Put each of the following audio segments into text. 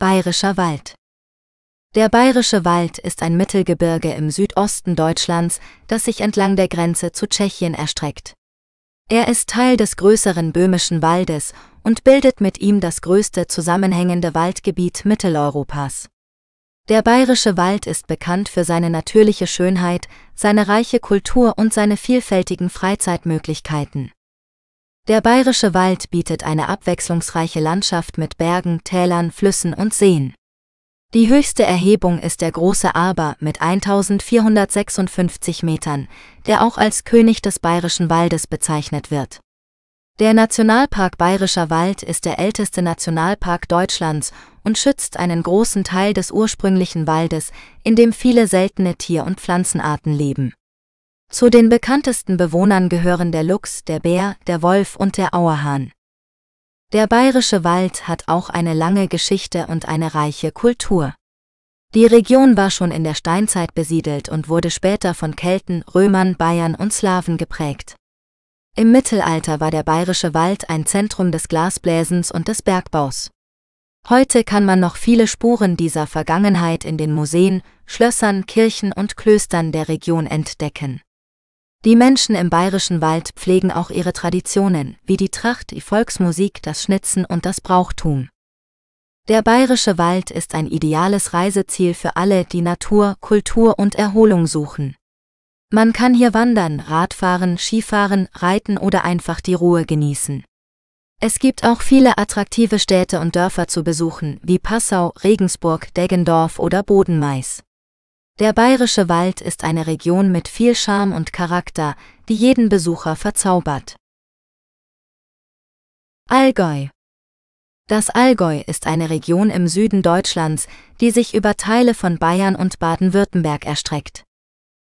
Bayerischer Wald Der Bayerische Wald ist ein Mittelgebirge im Südosten Deutschlands, das sich entlang der Grenze zu Tschechien erstreckt. Er ist Teil des größeren Böhmischen Waldes und bildet mit ihm das größte zusammenhängende Waldgebiet Mitteleuropas. Der Bayerische Wald ist bekannt für seine natürliche Schönheit, seine reiche Kultur und seine vielfältigen Freizeitmöglichkeiten. Der bayerische Wald bietet eine abwechslungsreiche Landschaft mit Bergen, Tälern, Flüssen und Seen. Die höchste Erhebung ist der große Aber mit 1456 Metern, der auch als König des bayerischen Waldes bezeichnet wird. Der Nationalpark Bayerischer Wald ist der älteste Nationalpark Deutschlands und schützt einen großen Teil des ursprünglichen Waldes, in dem viele seltene Tier- und Pflanzenarten leben. Zu den bekanntesten Bewohnern gehören der Luchs, der Bär, der Wolf und der Auerhahn. Der bayerische Wald hat auch eine lange Geschichte und eine reiche Kultur. Die Region war schon in der Steinzeit besiedelt und wurde später von Kelten, Römern, Bayern und Slawen geprägt. Im Mittelalter war der bayerische Wald ein Zentrum des Glasbläsens und des Bergbaus. Heute kann man noch viele Spuren dieser Vergangenheit in den Museen, Schlössern, Kirchen und Klöstern der Region entdecken. Die Menschen im bayerischen Wald pflegen auch ihre Traditionen, wie die Tracht, die Volksmusik, das Schnitzen und das Brauchtum. Der bayerische Wald ist ein ideales Reiseziel für alle, die Natur, Kultur und Erholung suchen. Man kann hier wandern, Radfahren, Skifahren, reiten oder einfach die Ruhe genießen. Es gibt auch viele attraktive Städte und Dörfer zu besuchen, wie Passau, Regensburg, Deggendorf oder Bodenmais. Der bayerische Wald ist eine Region mit viel Charme und Charakter, die jeden Besucher verzaubert. Allgäu Das Allgäu ist eine Region im Süden Deutschlands, die sich über Teile von Bayern und Baden-Württemberg erstreckt.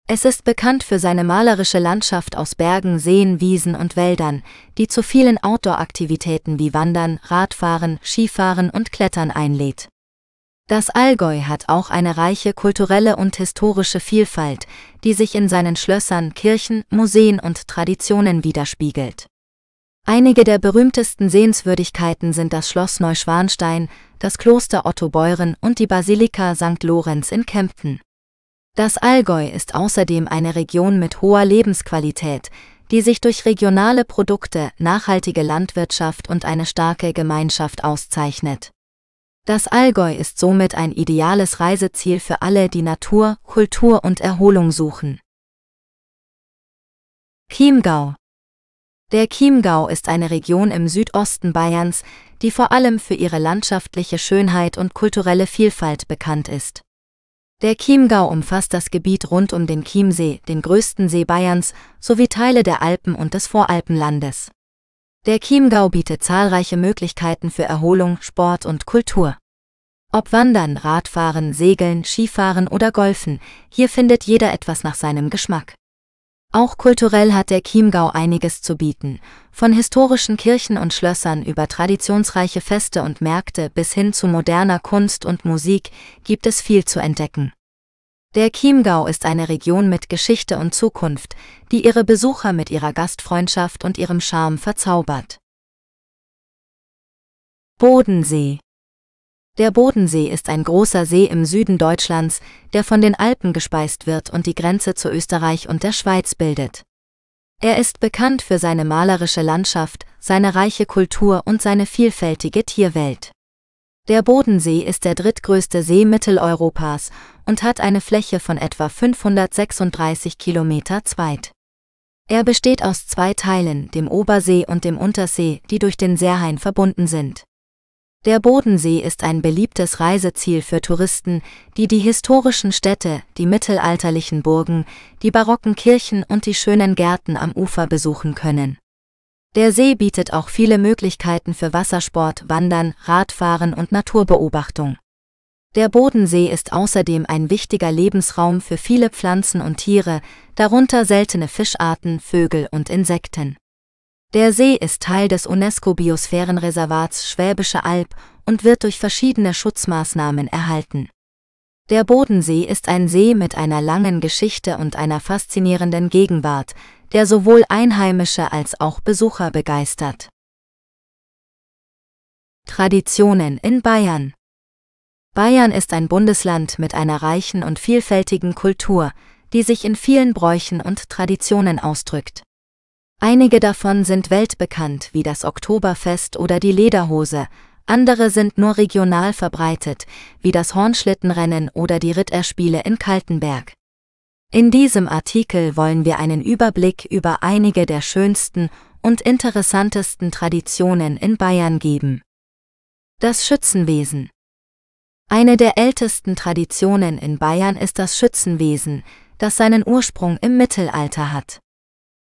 Es ist bekannt für seine malerische Landschaft aus Bergen, Seen, Wiesen und Wäldern, die zu vielen Outdoor-Aktivitäten wie Wandern, Radfahren, Skifahren und Klettern einlädt. Das Allgäu hat auch eine reiche kulturelle und historische Vielfalt, die sich in seinen Schlössern, Kirchen, Museen und Traditionen widerspiegelt. Einige der berühmtesten Sehenswürdigkeiten sind das Schloss Neuschwanstein, das Kloster Otto Beuren und die Basilika St. Lorenz in Kempten. Das Allgäu ist außerdem eine Region mit hoher Lebensqualität, die sich durch regionale Produkte, nachhaltige Landwirtschaft und eine starke Gemeinschaft auszeichnet. Das Allgäu ist somit ein ideales Reiseziel für alle, die Natur, Kultur und Erholung suchen. Chiemgau Der Chiemgau ist eine Region im Südosten Bayerns, die vor allem für ihre landschaftliche Schönheit und kulturelle Vielfalt bekannt ist. Der Chiemgau umfasst das Gebiet rund um den Chiemsee, den größten See Bayerns, sowie Teile der Alpen und des Voralpenlandes. Der Chiemgau bietet zahlreiche Möglichkeiten für Erholung, Sport und Kultur. Ob Wandern, Radfahren, Segeln, Skifahren oder Golfen, hier findet jeder etwas nach seinem Geschmack. Auch kulturell hat der Chiemgau einiges zu bieten, von historischen Kirchen und Schlössern über traditionsreiche Feste und Märkte bis hin zu moderner Kunst und Musik gibt es viel zu entdecken. Der Chiemgau ist eine Region mit Geschichte und Zukunft, die ihre Besucher mit ihrer Gastfreundschaft und ihrem Charme verzaubert. Bodensee Der Bodensee ist ein großer See im Süden Deutschlands, der von den Alpen gespeist wird und die Grenze zu Österreich und der Schweiz bildet. Er ist bekannt für seine malerische Landschaft, seine reiche Kultur und seine vielfältige Tierwelt. Der Bodensee ist der drittgrößte See Mitteleuropas und hat eine Fläche von etwa 536 Kilometer zweit. Er besteht aus zwei Teilen, dem Obersee und dem Untersee, die durch den Seerhain verbunden sind. Der Bodensee ist ein beliebtes Reiseziel für Touristen, die die historischen Städte, die mittelalterlichen Burgen, die barocken Kirchen und die schönen Gärten am Ufer besuchen können der See bietet auch viele Möglichkeiten für Wassersport, Wandern, Radfahren und Naturbeobachtung. Der Bodensee ist außerdem ein wichtiger Lebensraum für viele Pflanzen und Tiere, darunter seltene Fischarten, Vögel und Insekten. Der See ist Teil des UNESCO-Biosphärenreservats Schwäbische Alb und wird durch verschiedene Schutzmaßnahmen erhalten. Der Bodensee ist ein See mit einer langen Geschichte und einer faszinierenden Gegenwart, der sowohl Einheimische als auch Besucher begeistert. Traditionen in Bayern Bayern ist ein Bundesland mit einer reichen und vielfältigen Kultur, die sich in vielen Bräuchen und Traditionen ausdrückt. Einige davon sind weltbekannt wie das Oktoberfest oder die Lederhose, andere sind nur regional verbreitet, wie das Hornschlittenrennen oder die Ritterspiele in Kaltenberg. In diesem Artikel wollen wir einen Überblick über einige der schönsten und interessantesten Traditionen in Bayern geben. Das Schützenwesen. Eine der ältesten Traditionen in Bayern ist das Schützenwesen, das seinen Ursprung im Mittelalter hat.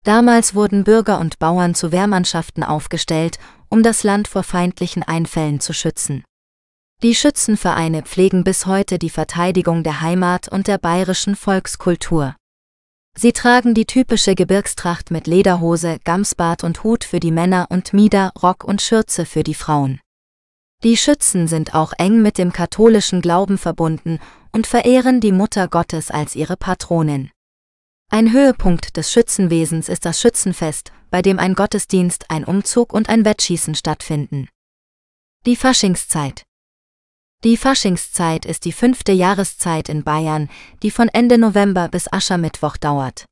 Damals wurden Bürger und Bauern zu Wehrmannschaften aufgestellt, um das Land vor feindlichen Einfällen zu schützen. Die Schützenvereine pflegen bis heute die Verteidigung der Heimat und der bayerischen Volkskultur. Sie tragen die typische Gebirgstracht mit Lederhose, Gamsbart und Hut für die Männer und Mieder, Rock und Schürze für die Frauen. Die Schützen sind auch eng mit dem katholischen Glauben verbunden und verehren die Mutter Gottes als ihre Patronin. Ein Höhepunkt des Schützenwesens ist das Schützenfest, bei dem ein Gottesdienst, ein Umzug und ein Wettschießen stattfinden. Die Faschingszeit. Die Faschingszeit ist die fünfte Jahreszeit in Bayern, die von Ende November bis Aschermittwoch dauert.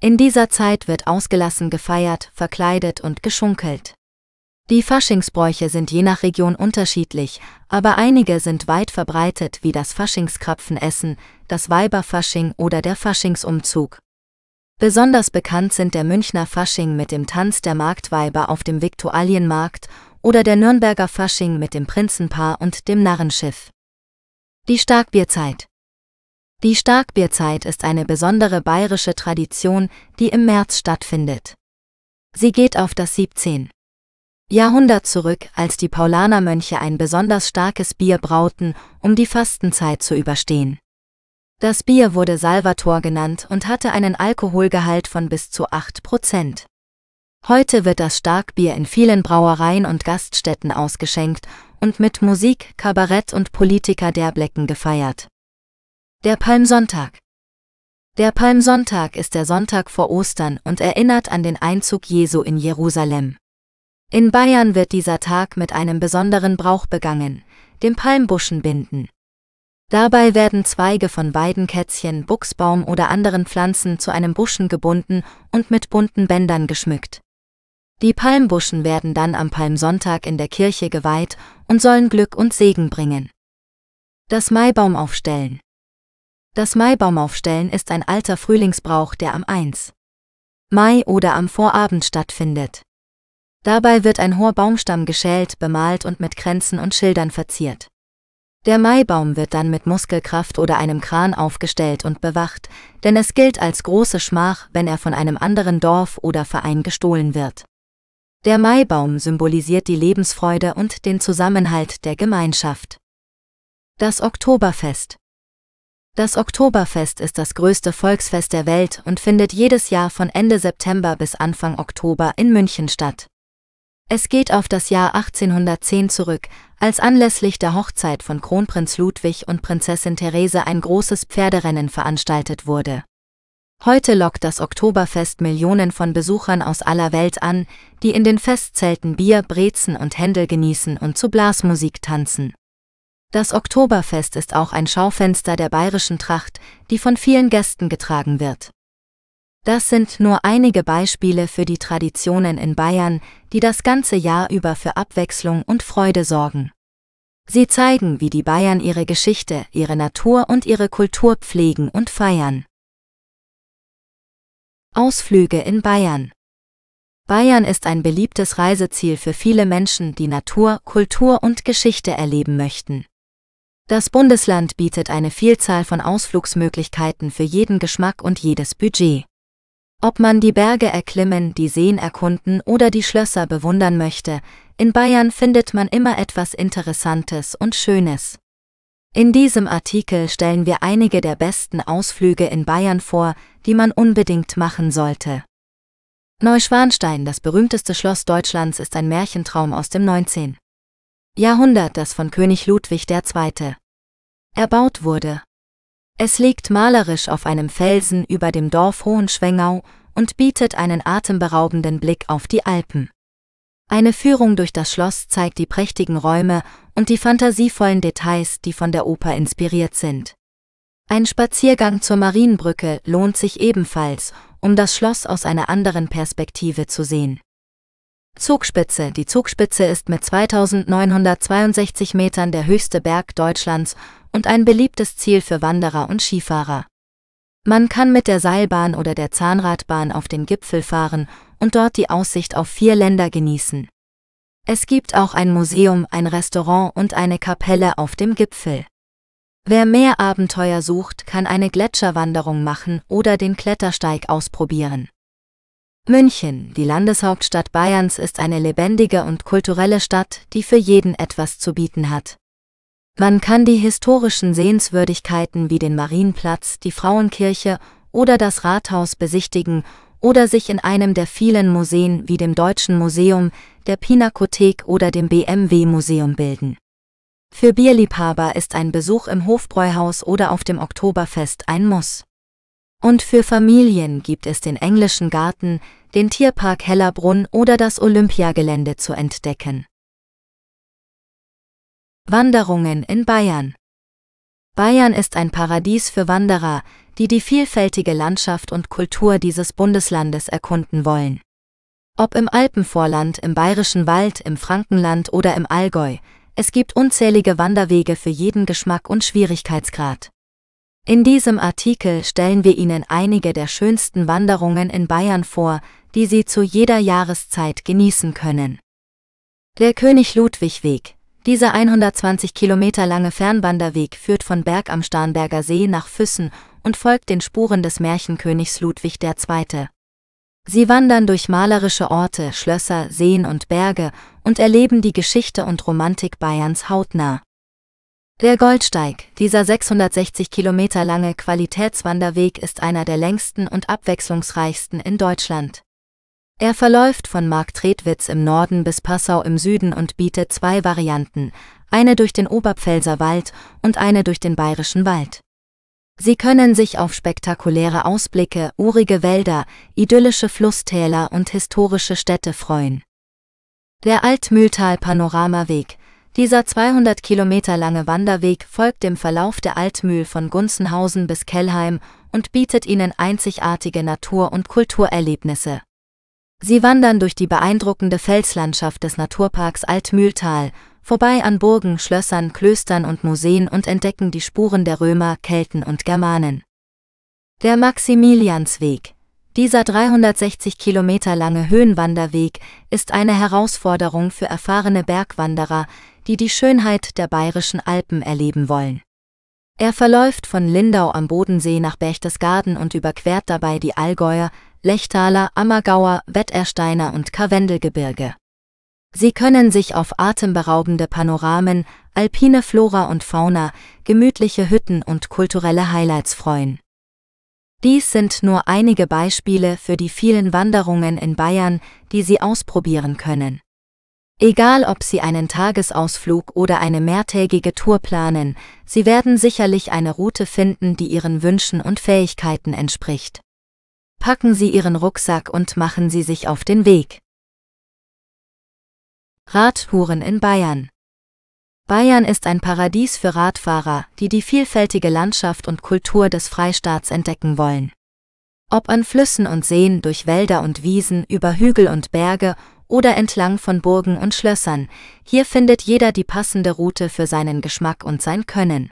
In dieser Zeit wird ausgelassen gefeiert, verkleidet und geschunkelt. Die Faschingsbräuche sind je nach Region unterschiedlich, aber einige sind weit verbreitet wie das Faschingskrapfenessen, das Weiberfasching oder der Faschingsumzug. Besonders bekannt sind der Münchner Fasching mit dem Tanz der Marktweiber auf dem Viktualienmarkt oder der Nürnberger Fasching mit dem Prinzenpaar und dem Narrenschiff. Die Starkbierzeit. Die Starkbierzeit ist eine besondere bayerische Tradition, die im März stattfindet. Sie geht auf das 17. Jahrhundert zurück, als die Paulanermönche ein besonders starkes Bier brauten, um die Fastenzeit zu überstehen. Das Bier wurde Salvator genannt und hatte einen Alkoholgehalt von bis zu 8 Prozent. Heute wird das Starkbier in vielen Brauereien und Gaststätten ausgeschenkt und mit Musik, Kabarett und Politiker derblecken gefeiert. Der Palmsonntag. Der Palmsonntag ist der Sonntag vor Ostern und erinnert an den Einzug Jesu in Jerusalem. In Bayern wird dieser Tag mit einem besonderen Brauch begangen, dem Palmbuschenbinden. Dabei werden Zweige von Weidenkätzchen, Buchsbaum oder anderen Pflanzen zu einem Buschen gebunden und mit bunten Bändern geschmückt. Die Palmbuschen werden dann am Palmsonntag in der Kirche geweiht und sollen Glück und Segen bringen. Das Maibaumaufstellen Das Maibaumaufstellen ist ein alter Frühlingsbrauch, der am 1. Mai oder am Vorabend stattfindet. Dabei wird ein hoher Baumstamm geschält, bemalt und mit Kränzen und Schildern verziert. Der Maibaum wird dann mit Muskelkraft oder einem Kran aufgestellt und bewacht, denn es gilt als große Schmach, wenn er von einem anderen Dorf oder Verein gestohlen wird. Der Maibaum symbolisiert die Lebensfreude und den Zusammenhalt der Gemeinschaft. Das Oktoberfest. Das Oktoberfest ist das größte Volksfest der Welt und findet jedes Jahr von Ende September bis Anfang Oktober in München statt. Es geht auf das Jahr 1810 zurück, als anlässlich der Hochzeit von Kronprinz Ludwig und Prinzessin Therese ein großes Pferderennen veranstaltet wurde Heute lockt das Oktoberfest Millionen von Besuchern aus aller Welt an, die in den Festzelten Bier, Brezen und Händel genießen und zu Blasmusik tanzen. Das Oktoberfest ist auch ein Schaufenster der bayerischen Tracht, die von vielen Gästen getragen wird. Das sind nur einige Beispiele für die Traditionen in Bayern, die das ganze Jahr über für Abwechslung und Freude sorgen. Sie zeigen, wie die Bayern ihre Geschichte, ihre Natur und ihre Kultur pflegen und feiern. Ausflüge in Bayern. Bayern ist ein beliebtes Reiseziel für viele Menschen, die Natur, Kultur und Geschichte erleben möchten. Das Bundesland bietet eine Vielzahl von Ausflugsmöglichkeiten für jeden Geschmack und jedes Budget. Ob man die Berge erklimmen, die Seen erkunden oder die Schlösser bewundern möchte, in Bayern findet man immer etwas Interessantes und Schönes. In diesem Artikel stellen wir einige der besten Ausflüge in Bayern vor, die man unbedingt machen sollte. Neuschwanstein, das berühmteste Schloss Deutschlands, ist ein Märchentraum aus dem 19. Jahrhundert, das von König Ludwig II. erbaut wurde. Es liegt malerisch auf einem Felsen über dem Dorf Hohenschwengau und bietet einen atemberaubenden Blick auf die Alpen. Eine Führung durch das Schloss zeigt die prächtigen Räume und die fantasievollen Details, die von der Oper inspiriert sind. Ein Spaziergang zur Marienbrücke lohnt sich ebenfalls, um das Schloss aus einer anderen Perspektive zu sehen. Zugspitze Die Zugspitze ist mit 2962 Metern der höchste Berg Deutschlands und ein beliebtes Ziel für Wanderer und Skifahrer. Man kann mit der Seilbahn oder der Zahnradbahn auf den Gipfel fahren und dort die Aussicht auf vier Länder genießen. Es gibt auch ein Museum, ein Restaurant und eine Kapelle auf dem Gipfel. Wer mehr Abenteuer sucht, kann eine Gletscherwanderung machen oder den Klettersteig ausprobieren. München, die Landeshauptstadt Bayerns, ist eine lebendige und kulturelle Stadt, die für jeden etwas zu bieten hat. Man kann die historischen Sehenswürdigkeiten wie den Marienplatz, die Frauenkirche oder das Rathaus besichtigen oder sich in einem der vielen Museen wie dem Deutschen Museum, der Pinakothek oder dem BMW Museum bilden. Für Bierliebhaber ist ein Besuch im Hofbräuhaus oder auf dem Oktoberfest ein Muss. Und für Familien gibt es den Englischen Garten, den Tierpark Hellerbrunn oder das Olympiagelände zu entdecken. Wanderungen in Bayern Bayern ist ein Paradies für Wanderer, die die vielfältige Landschaft und Kultur dieses Bundeslandes erkunden wollen. Ob im Alpenvorland, im bayerischen Wald, im Frankenland oder im Allgäu, es gibt unzählige Wanderwege für jeden Geschmack und Schwierigkeitsgrad. In diesem Artikel stellen wir Ihnen einige der schönsten Wanderungen in Bayern vor, die Sie zu jeder Jahreszeit genießen können. Der König Ludwig Weg, dieser 120 Kilometer lange Fernwanderweg führt von Berg am Starnberger See nach Füssen und folgt den Spuren des Märchenkönigs Ludwig II. Sie wandern durch malerische Orte, Schlösser, Seen und Berge und erleben die Geschichte und Romantik Bayerns hautnah. Der Goldsteig, dieser 660 Kilometer lange Qualitätswanderweg ist einer der längsten und abwechslungsreichsten in Deutschland. Er verläuft von Marktredwitz im Norden bis Passau im Süden und bietet zwei Varianten, eine durch den Oberpfälzer Wald und eine durch den Bayerischen Wald. Sie können sich auf spektakuläre Ausblicke, urige Wälder, idyllische Flusstäler und historische Städte freuen. Der Altmühltal-Panoramaweg, dieser 200 Kilometer lange Wanderweg folgt dem Verlauf der Altmühl von Gunzenhausen bis Kellheim und bietet Ihnen einzigartige Natur- und Kulturerlebnisse. Sie wandern durch die beeindruckende Felslandschaft des Naturparks Altmühltal, vorbei an Burgen, Schlössern, Klöstern und Museen und entdecken die Spuren der Römer, Kelten und Germanen. Der Maximiliansweg. Dieser 360 Kilometer lange Höhenwanderweg ist eine Herausforderung für erfahrene Bergwanderer, die die Schönheit der bayerischen Alpen erleben wollen. Er verläuft von Lindau am Bodensee nach Berchtesgaden und überquert dabei die Allgäuer, Lechtaler, Ammergauer, Wettersteiner und Karwendelgebirge. Sie können sich auf atemberaubende Panoramen, alpine Flora und Fauna, gemütliche Hütten und kulturelle Highlights freuen. Dies sind nur einige Beispiele für die vielen Wanderungen in Bayern, die Sie ausprobieren können. Egal ob Sie einen Tagesausflug oder eine mehrtägige Tour planen, Sie werden sicherlich eine Route finden, die Ihren Wünschen und Fähigkeiten entspricht packen Sie Ihren Rucksack und machen Sie sich auf den Weg. Radtouren in Bayern Bayern ist ein Paradies für Radfahrer, die die vielfältige Landschaft und Kultur des Freistaats entdecken wollen. Ob an Flüssen und Seen, durch Wälder und Wiesen, über Hügel und Berge oder entlang von Burgen und Schlössern, hier findet jeder die passende Route für seinen Geschmack und sein Können.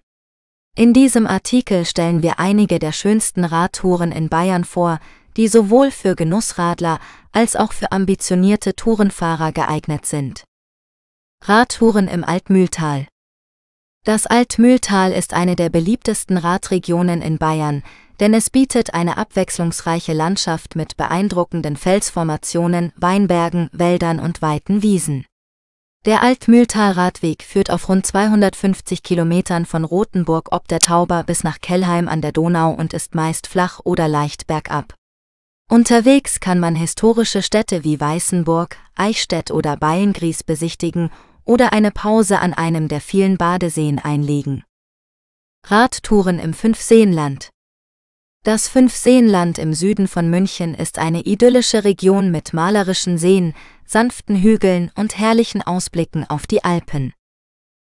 In diesem Artikel stellen wir einige der schönsten Radtouren in Bayern vor, die sowohl für Genussradler als auch für ambitionierte Tourenfahrer geeignet sind. Radtouren im Altmühltal Das Altmühltal ist eine der beliebtesten Radregionen in Bayern, denn es bietet eine abwechslungsreiche Landschaft mit beeindruckenden Felsformationen, Weinbergen, Wäldern und weiten Wiesen. Der Altmühltal-Radweg führt auf rund 250 Kilometern von Rothenburg ob der Tauber bis nach Kelheim an der Donau und ist meist flach oder leicht bergab. Unterwegs kann man historische Städte wie Weißenburg, Eichstätt oder Beilngries besichtigen oder eine Pause an einem der vielen Badeseen einlegen. Radtouren im Fünfseenland Das Fünfseenland im Süden von München ist eine idyllische Region mit malerischen Seen, sanften Hügeln und herrlichen Ausblicken auf die Alpen.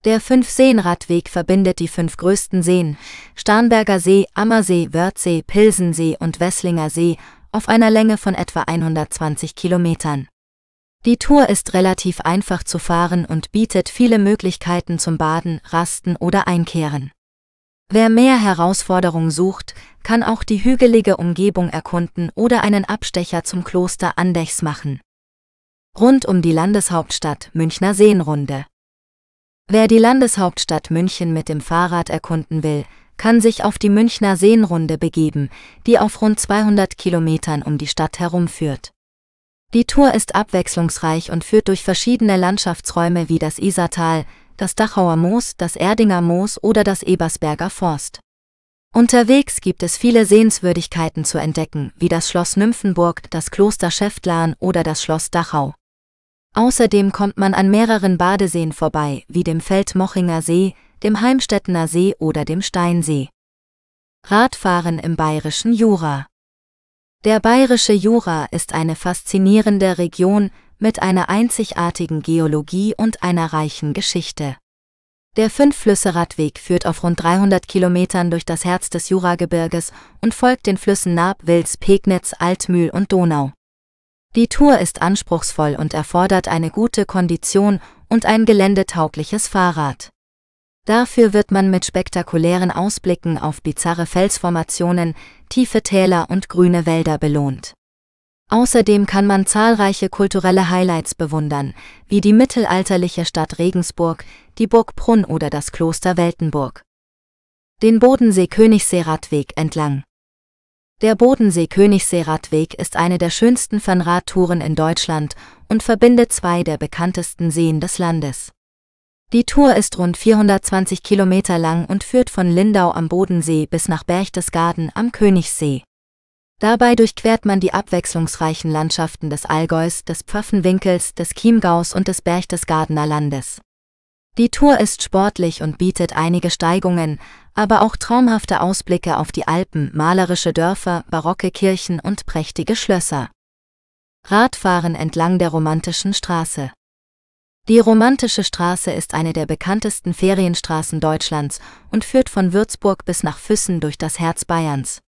Der Fünfseenradweg verbindet die fünf größten Seen, Starnberger See, Ammersee, Wörthsee, Pilsensee und Wesslinger See, auf einer Länge von etwa 120 Kilometern. Die Tour ist relativ einfach zu fahren und bietet viele Möglichkeiten zum Baden, Rasten oder Einkehren. Wer mehr Herausforderung sucht, kann auch die hügelige Umgebung erkunden oder einen Abstecher zum Kloster Andechs machen. Rund um die Landeshauptstadt Münchner Seenrunde. Wer die Landeshauptstadt München mit dem Fahrrad erkunden will, kann sich auf die Münchner Seenrunde begeben, die auf rund 200 Kilometern um die Stadt herumführt. Die Tour ist abwechslungsreich und führt durch verschiedene Landschaftsräume wie das Isartal, das Dachauer Moos, das Erdinger Moos oder das Ebersberger Forst. Unterwegs gibt es viele Sehenswürdigkeiten zu entdecken, wie das Schloss Nymphenburg, das Kloster Schäftlarn oder das Schloss Dachau. Außerdem kommt man an mehreren Badeseen vorbei, wie dem Feldmochinger See, dem Heimstättener See oder dem Steinsee. Radfahren im bayerischen Jura. Der bayerische Jura ist eine faszinierende Region mit einer einzigartigen Geologie und einer reichen Geschichte. Der fünfflüsse radweg führt auf rund 300 Kilometern durch das Herz des Juragebirges und folgt den Flüssen Naab, Wils, Pegnitz, Altmühl und Donau. Die Tour ist anspruchsvoll und erfordert eine gute Kondition und ein geländetaugliches Fahrrad. Dafür wird man mit spektakulären Ausblicken auf bizarre Felsformationen, tiefe Täler und grüne Wälder belohnt. Außerdem kann man zahlreiche kulturelle Highlights bewundern, wie die mittelalterliche Stadt Regensburg, die Burg Brunn oder das Kloster Weltenburg. Den Bodensee-Königssee-Radweg entlang. Der Bodensee-Königssee-Radweg ist eine der schönsten Fernradtouren in Deutschland und verbindet zwei der bekanntesten Seen des Landes. Die Tour ist rund 420 Kilometer lang und führt von Lindau am Bodensee bis nach Berchtesgaden am Königssee. Dabei durchquert man die abwechslungsreichen Landschaften des Allgäus, des Pfaffenwinkels, des Chiemgaus und des Berchtesgadener Landes. Die Tour ist sportlich und bietet einige Steigungen, aber auch traumhafte Ausblicke auf die Alpen, malerische Dörfer, barocke Kirchen und prächtige Schlösser. Radfahren entlang der romantischen Straße. Die Romantische Straße ist eine der bekanntesten Ferienstraßen Deutschlands und führt von Würzburg bis nach Füssen durch das Herz Bayerns.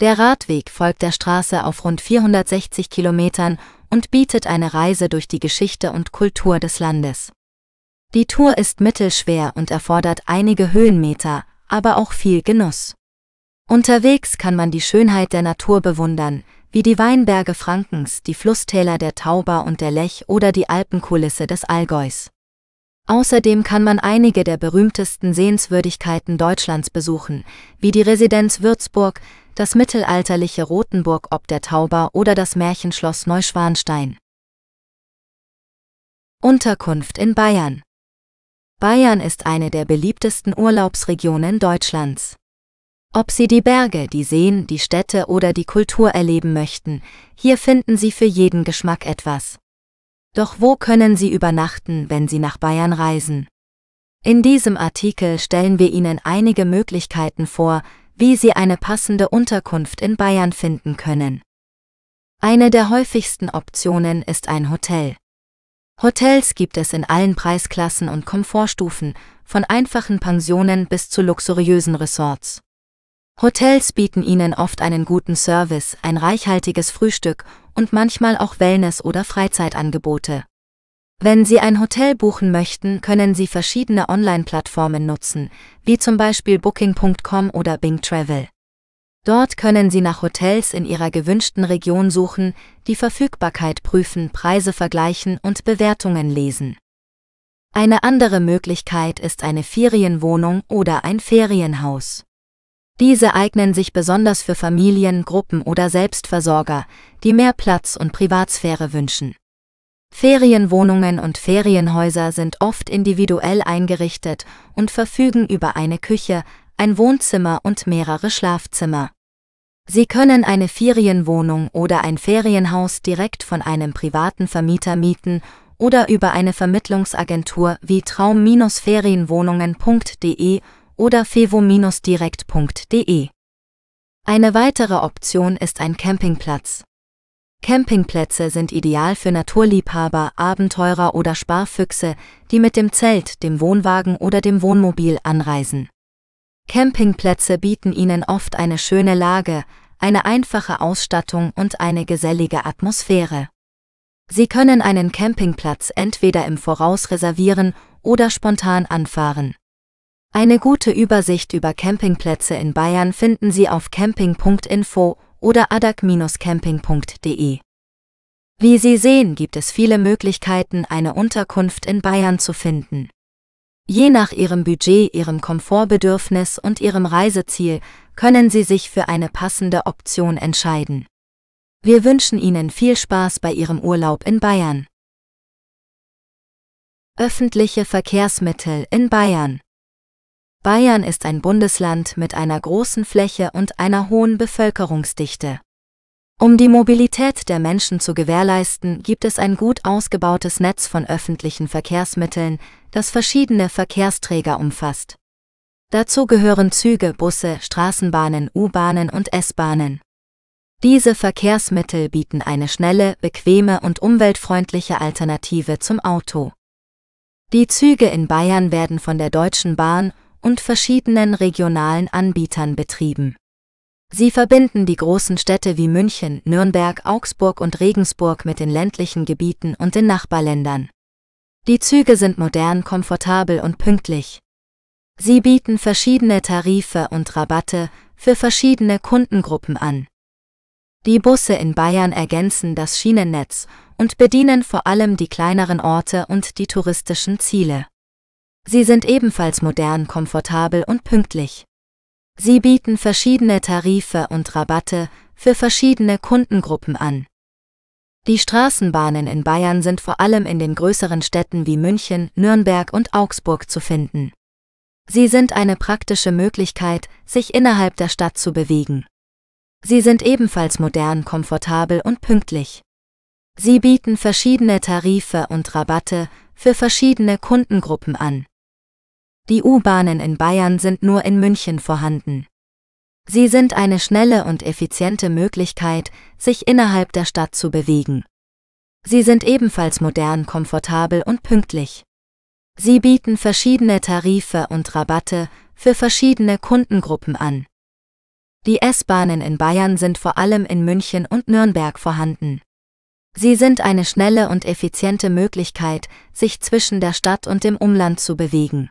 Der Radweg folgt der Straße auf rund 460 Kilometern und bietet eine Reise durch die Geschichte und Kultur des Landes. Die Tour ist mittelschwer und erfordert einige Höhenmeter, aber auch viel Genuss. Unterwegs kann man die Schönheit der Natur bewundern, wie die Weinberge Frankens, die Flusstäler der Tauber und der Lech oder die Alpenkulisse des Allgäus. Außerdem kann man einige der berühmtesten Sehenswürdigkeiten Deutschlands besuchen, wie die Residenz Würzburg, das mittelalterliche Rothenburg ob der Tauber oder das Märchenschloss Neuschwanstein. Unterkunft in Bayern Bayern ist eine der beliebtesten Urlaubsregionen Deutschlands. Ob Sie die Berge, die Seen, die Städte oder die Kultur erleben möchten, hier finden Sie für jeden Geschmack etwas. Doch wo können Sie übernachten, wenn Sie nach Bayern reisen? In diesem Artikel stellen wir Ihnen einige Möglichkeiten vor, wie Sie eine passende Unterkunft in Bayern finden können. Eine der häufigsten Optionen ist ein Hotel. Hotels gibt es in allen Preisklassen und Komfortstufen, von einfachen Pensionen bis zu luxuriösen Resorts. Hotels bieten ihnen oft einen guten Service, ein reichhaltiges Frühstück und manchmal auch Wellness- oder Freizeitangebote. Wenn Sie ein Hotel buchen möchten, können Sie verschiedene Online-Plattformen nutzen, wie zum Beispiel Booking.com oder Bing Travel. Dort können Sie nach Hotels in Ihrer gewünschten Region suchen, die Verfügbarkeit prüfen, Preise vergleichen und Bewertungen lesen. Eine andere Möglichkeit ist eine Ferienwohnung oder ein Ferienhaus. Diese eignen sich besonders für Familien, Gruppen oder Selbstversorger, die mehr Platz und Privatsphäre wünschen. Ferienwohnungen und Ferienhäuser sind oft individuell eingerichtet und verfügen über eine Küche, ein Wohnzimmer und mehrere Schlafzimmer. Sie können eine Ferienwohnung oder ein Ferienhaus direkt von einem privaten Vermieter mieten oder über eine Vermittlungsagentur wie traum-ferienwohnungen.de oder fevo-direkt.de. Eine weitere Option ist ein Campingplatz. Campingplätze sind ideal für Naturliebhaber, Abenteurer oder Sparfüchse, die mit dem Zelt, dem Wohnwagen oder dem Wohnmobil anreisen. Campingplätze bieten ihnen oft eine schöne Lage, eine einfache Ausstattung und eine gesellige Atmosphäre. Sie können einen Campingplatz entweder im Voraus reservieren oder spontan anfahren. Eine gute Übersicht über Campingplätze in Bayern finden Sie auf camping.info oder adag campingde Wie Sie sehen, gibt es viele Möglichkeiten, eine Unterkunft in Bayern zu finden. Je nach Ihrem Budget, Ihrem Komfortbedürfnis und Ihrem Reiseziel können Sie sich für eine passende Option entscheiden. Wir wünschen Ihnen viel Spaß bei Ihrem Urlaub in Bayern. Öffentliche Verkehrsmittel in Bayern Bayern ist ein Bundesland mit einer großen Fläche und einer hohen Bevölkerungsdichte. Um die Mobilität der Menschen zu gewährleisten, gibt es ein gut ausgebautes Netz von öffentlichen Verkehrsmitteln, das verschiedene Verkehrsträger umfasst. Dazu gehören Züge, Busse, Straßenbahnen, U-Bahnen und S-Bahnen. Diese Verkehrsmittel bieten eine schnelle, bequeme und umweltfreundliche Alternative zum Auto. Die Züge in Bayern werden von der Deutschen Bahn und verschiedenen regionalen Anbietern betrieben. Sie verbinden die großen Städte wie München, Nürnberg, Augsburg und Regensburg mit den ländlichen Gebieten und den Nachbarländern. Die Züge sind modern, komfortabel und pünktlich. Sie bieten verschiedene Tarife und Rabatte für verschiedene Kundengruppen an. Die Busse in Bayern ergänzen das Schienennetz und bedienen vor allem die kleineren Orte und die touristischen Ziele. Sie sind ebenfalls modern, komfortabel und pünktlich. Sie bieten verschiedene Tarife und Rabatte für verschiedene Kundengruppen an. Die Straßenbahnen in Bayern sind vor allem in den größeren Städten wie München, Nürnberg und Augsburg zu finden. Sie sind eine praktische Möglichkeit, sich innerhalb der Stadt zu bewegen. Sie sind ebenfalls modern, komfortabel und pünktlich. Sie bieten verschiedene Tarife und Rabatte für verschiedene Kundengruppen an. Die U-Bahnen in Bayern sind nur in München vorhanden. Sie sind eine schnelle und effiziente Möglichkeit, sich innerhalb der Stadt zu bewegen. Sie sind ebenfalls modern, komfortabel und pünktlich. Sie bieten verschiedene Tarife und Rabatte für verschiedene Kundengruppen an. Die S-Bahnen in Bayern sind vor allem in München und Nürnberg vorhanden. Sie sind eine schnelle und effiziente Möglichkeit, sich zwischen der Stadt und dem Umland zu bewegen.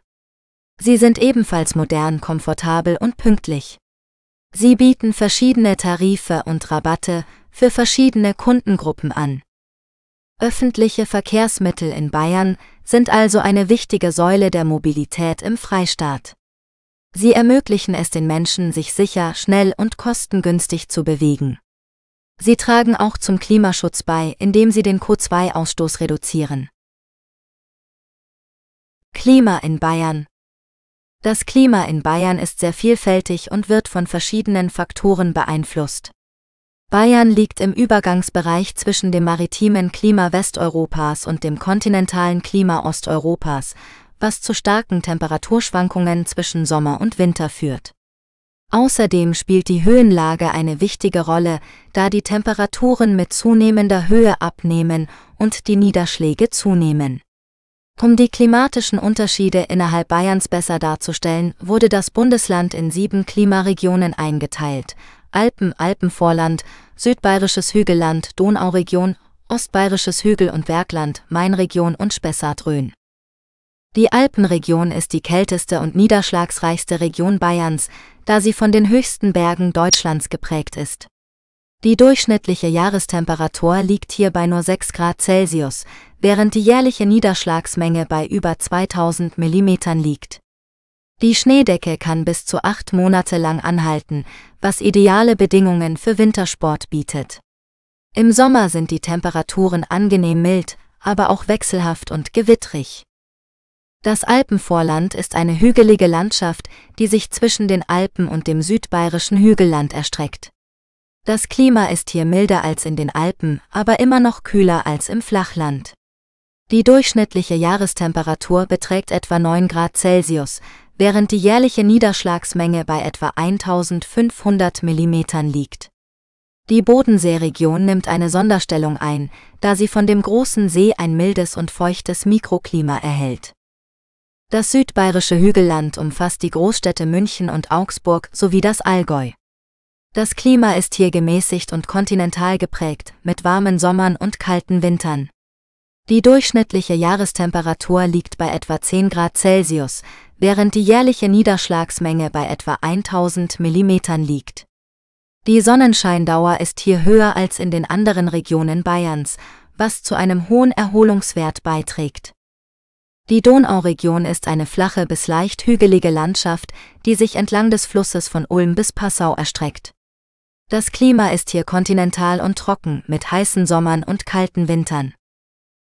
Sie sind ebenfalls modern, komfortabel und pünktlich. Sie bieten verschiedene Tarife und Rabatte für verschiedene Kundengruppen an. Öffentliche Verkehrsmittel in Bayern sind also eine wichtige Säule der Mobilität im Freistaat. Sie ermöglichen es den Menschen, sich sicher, schnell und kostengünstig zu bewegen. Sie tragen auch zum Klimaschutz bei, indem sie den CO2-Ausstoß reduzieren. Klima in Bayern das Klima in Bayern ist sehr vielfältig und wird von verschiedenen Faktoren beeinflusst. Bayern liegt im Übergangsbereich zwischen dem maritimen Klima Westeuropas und dem kontinentalen Klima Osteuropas, was zu starken Temperaturschwankungen zwischen Sommer und Winter führt. Außerdem spielt die Höhenlage eine wichtige Rolle, da die Temperaturen mit zunehmender Höhe abnehmen und die Niederschläge zunehmen. Um die klimatischen Unterschiede innerhalb Bayerns besser darzustellen, wurde das Bundesland in sieben Klimaregionen eingeteilt. Alpen, Alpenvorland, Südbayerisches Hügelland, Donauregion, Ostbayerisches Hügel- und Bergland, Mainregion und Spessart-Rhön. Die Alpenregion ist die kälteste und niederschlagsreichste Region Bayerns, da sie von den höchsten Bergen Deutschlands geprägt ist. Die durchschnittliche Jahrestemperatur liegt hier bei nur 6 Grad Celsius, während die jährliche Niederschlagsmenge bei über 2000 Millimetern liegt. Die Schneedecke kann bis zu acht Monate lang anhalten, was ideale Bedingungen für Wintersport bietet. Im Sommer sind die Temperaturen angenehm mild, aber auch wechselhaft und gewittrig. Das Alpenvorland ist eine hügelige Landschaft, die sich zwischen den Alpen und dem südbayerischen Hügelland erstreckt. Das Klima ist hier milder als in den Alpen, aber immer noch kühler als im Flachland. Die durchschnittliche Jahrestemperatur beträgt etwa 9 Grad Celsius, während die jährliche Niederschlagsmenge bei etwa 1500 Millimetern liegt. Die Bodenseeregion nimmt eine Sonderstellung ein, da sie von dem großen See ein mildes und feuchtes Mikroklima erhält. Das südbayerische Hügelland umfasst die Großstädte München und Augsburg sowie das Allgäu. Das Klima ist hier gemäßigt und kontinental geprägt, mit warmen Sommern und kalten Wintern. Die durchschnittliche Jahrestemperatur liegt bei etwa 10 Grad Celsius, während die jährliche Niederschlagsmenge bei etwa 1000 Millimetern liegt. Die Sonnenscheindauer ist hier höher als in den anderen Regionen Bayerns, was zu einem hohen Erholungswert beiträgt. Die Donauregion ist eine flache bis leicht hügelige Landschaft, die sich entlang des Flusses von Ulm bis Passau erstreckt. Das Klima ist hier kontinental und trocken mit heißen Sommern und kalten Wintern.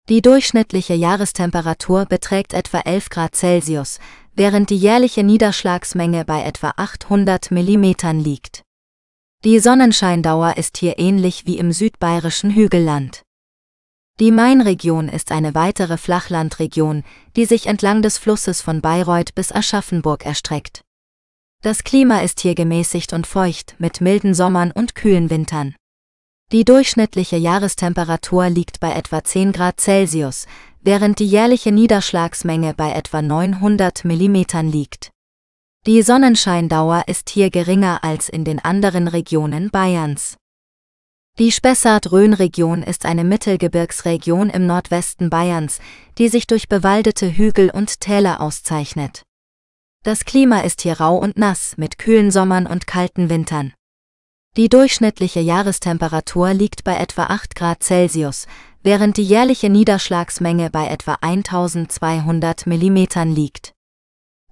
Die durchschnittliche Jahrestemperatur beträgt etwa 11 Grad Celsius, während die jährliche Niederschlagsmenge bei etwa 800 Millimetern liegt. Die Sonnenscheindauer ist hier ähnlich wie im südbayerischen Hügelland. Die Mainregion ist eine weitere Flachlandregion, die sich entlang des Flusses von Bayreuth bis Aschaffenburg erstreckt. Das Klima ist hier gemäßigt und feucht, mit milden Sommern und kühlen Wintern. Die durchschnittliche Jahrestemperatur liegt bei etwa 10 Grad Celsius, während die jährliche Niederschlagsmenge bei etwa 900 Millimetern liegt. Die Sonnenscheindauer ist hier geringer als in den anderen Regionen Bayerns. Die Spessart-Rhön-Region ist eine Mittelgebirgsregion im Nordwesten Bayerns, die sich durch bewaldete Hügel und Täler auszeichnet. Das Klima ist hier rau und nass mit kühlen Sommern und kalten Wintern. Die durchschnittliche Jahrestemperatur liegt bei etwa 8 Grad Celsius, während die jährliche Niederschlagsmenge bei etwa 1200 Millimetern liegt.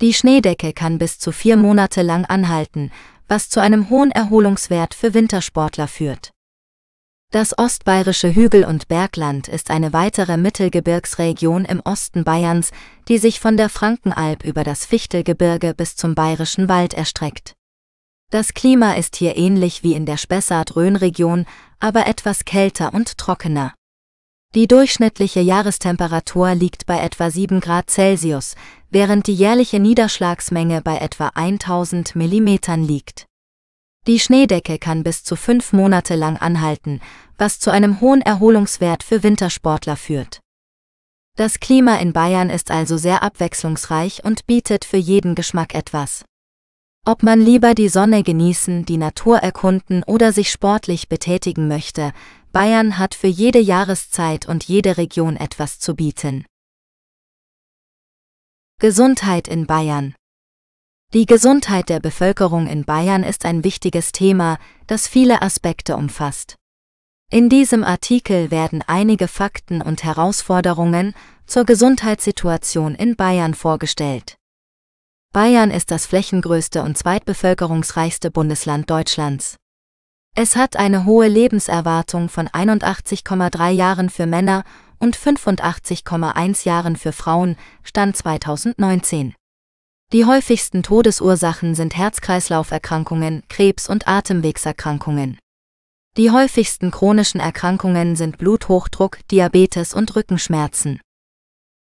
Die Schneedecke kann bis zu vier Monate lang anhalten, was zu einem hohen Erholungswert für Wintersportler führt. Das ostbayerische Hügel- und Bergland ist eine weitere Mittelgebirgsregion im Osten Bayerns, die sich von der Frankenalb über das Fichtelgebirge bis zum Bayerischen Wald erstreckt. Das Klima ist hier ähnlich wie in der Spessart-Rhön-Region, aber etwas kälter und trockener. Die durchschnittliche Jahrestemperatur liegt bei etwa 7 Grad Celsius, während die jährliche Niederschlagsmenge bei etwa 1000 Millimetern liegt die Schneedecke kann bis zu fünf Monate lang anhalten, was zu einem hohen Erholungswert für Wintersportler führt. Das Klima in Bayern ist also sehr abwechslungsreich und bietet für jeden Geschmack etwas. Ob man lieber die Sonne genießen, die Natur erkunden oder sich sportlich betätigen möchte, Bayern hat für jede Jahreszeit und jede Region etwas zu bieten. Gesundheit in Bayern die Gesundheit der Bevölkerung in Bayern ist ein wichtiges Thema, das viele Aspekte umfasst. In diesem Artikel werden einige Fakten und Herausforderungen zur Gesundheitssituation in Bayern vorgestellt. Bayern ist das flächengrößte und zweitbevölkerungsreichste Bundesland Deutschlands. Es hat eine hohe Lebenserwartung von 81,3 Jahren für Männer und 85,1 Jahren für Frauen, Stand 2019. Die häufigsten Todesursachen sind Herz-Kreislauf-Erkrankungen, Krebs und Atemwegserkrankungen. Die häufigsten chronischen Erkrankungen sind Bluthochdruck, Diabetes und Rückenschmerzen.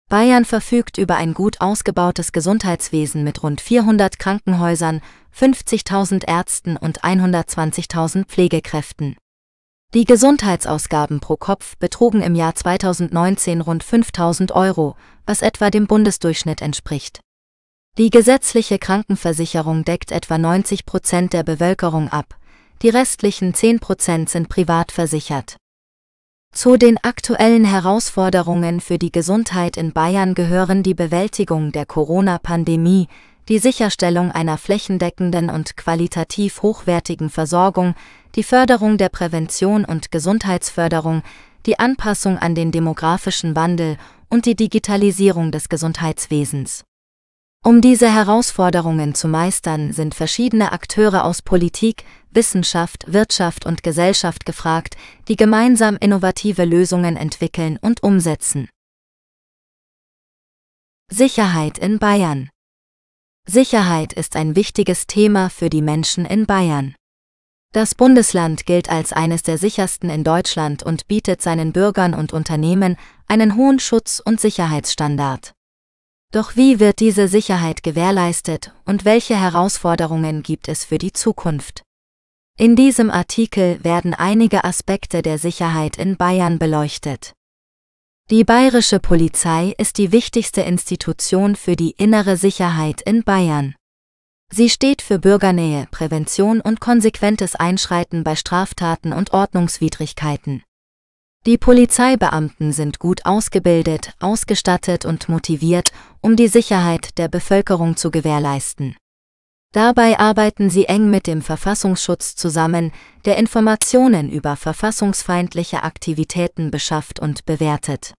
Bayern verfügt über ein gut ausgebautes Gesundheitswesen mit rund 400 Krankenhäusern, 50.000 Ärzten und 120.000 Pflegekräften. Die Gesundheitsausgaben pro Kopf betrugen im Jahr 2019 rund 5.000 Euro, was etwa dem Bundesdurchschnitt entspricht. Die gesetzliche Krankenversicherung deckt etwa 90 Prozent der Bevölkerung ab, die restlichen 10 Prozent sind privat versichert. Zu den aktuellen Herausforderungen für die Gesundheit in Bayern gehören die Bewältigung der Corona-Pandemie, die Sicherstellung einer flächendeckenden und qualitativ hochwertigen Versorgung, die Förderung der Prävention und Gesundheitsförderung, die Anpassung an den demografischen Wandel und die Digitalisierung des Gesundheitswesens. Um diese Herausforderungen zu meistern, sind verschiedene Akteure aus Politik, Wissenschaft, Wirtschaft und Gesellschaft gefragt, die gemeinsam innovative Lösungen entwickeln und umsetzen. Sicherheit in Bayern Sicherheit ist ein wichtiges Thema für die Menschen in Bayern. Das Bundesland gilt als eines der sichersten in Deutschland und bietet seinen Bürgern und Unternehmen einen hohen Schutz- und Sicherheitsstandard. Doch wie wird diese Sicherheit gewährleistet und welche Herausforderungen gibt es für die Zukunft? In diesem Artikel werden einige Aspekte der Sicherheit in Bayern beleuchtet. Die bayerische Polizei ist die wichtigste Institution für die innere Sicherheit in Bayern. Sie steht für Bürgernähe, Prävention und konsequentes Einschreiten bei Straftaten und Ordnungswidrigkeiten. Die Polizeibeamten sind gut ausgebildet, ausgestattet und motiviert, um die Sicherheit der Bevölkerung zu gewährleisten. Dabei arbeiten sie eng mit dem Verfassungsschutz zusammen, der Informationen über verfassungsfeindliche Aktivitäten beschafft und bewertet.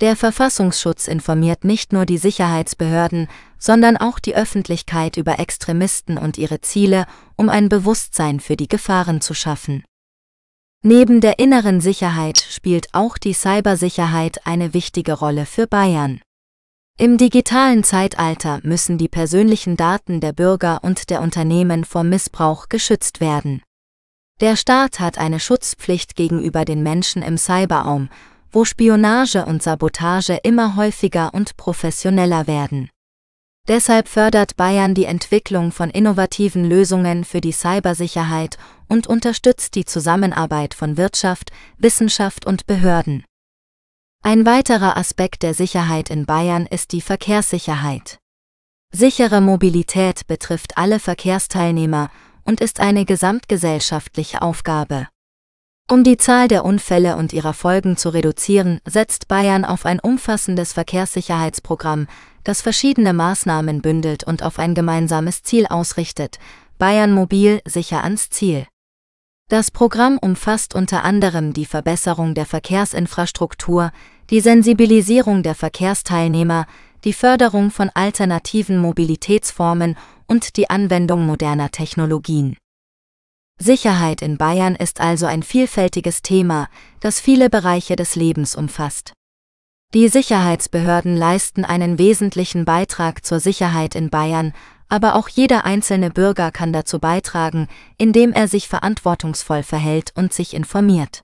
Der Verfassungsschutz informiert nicht nur die Sicherheitsbehörden, sondern auch die Öffentlichkeit über Extremisten und ihre Ziele, um ein Bewusstsein für die Gefahren zu schaffen. Neben der inneren Sicherheit spielt auch die Cybersicherheit eine wichtige Rolle für Bayern. Im digitalen Zeitalter müssen die persönlichen Daten der Bürger und der Unternehmen vor Missbrauch geschützt werden. Der Staat hat eine Schutzpflicht gegenüber den Menschen im Cyberraum, wo Spionage und Sabotage immer häufiger und professioneller werden. Deshalb fördert Bayern die Entwicklung von innovativen Lösungen für die Cybersicherheit und unterstützt die Zusammenarbeit von Wirtschaft, Wissenschaft und Behörden. Ein weiterer Aspekt der Sicherheit in Bayern ist die Verkehrssicherheit. Sichere Mobilität betrifft alle Verkehrsteilnehmer und ist eine gesamtgesellschaftliche Aufgabe. Um die Zahl der Unfälle und ihrer Folgen zu reduzieren, setzt Bayern auf ein umfassendes Verkehrssicherheitsprogramm, das verschiedene Maßnahmen bündelt und auf ein gemeinsames Ziel ausrichtet, Bayern Mobil sicher ans Ziel. Das Programm umfasst unter anderem die Verbesserung der Verkehrsinfrastruktur, die Sensibilisierung der Verkehrsteilnehmer, die Förderung von alternativen Mobilitätsformen und die Anwendung moderner Technologien. Sicherheit in Bayern ist also ein vielfältiges Thema, das viele Bereiche des Lebens umfasst. Die Sicherheitsbehörden leisten einen wesentlichen Beitrag zur Sicherheit in Bayern, aber auch jeder einzelne Bürger kann dazu beitragen, indem er sich verantwortungsvoll verhält und sich informiert.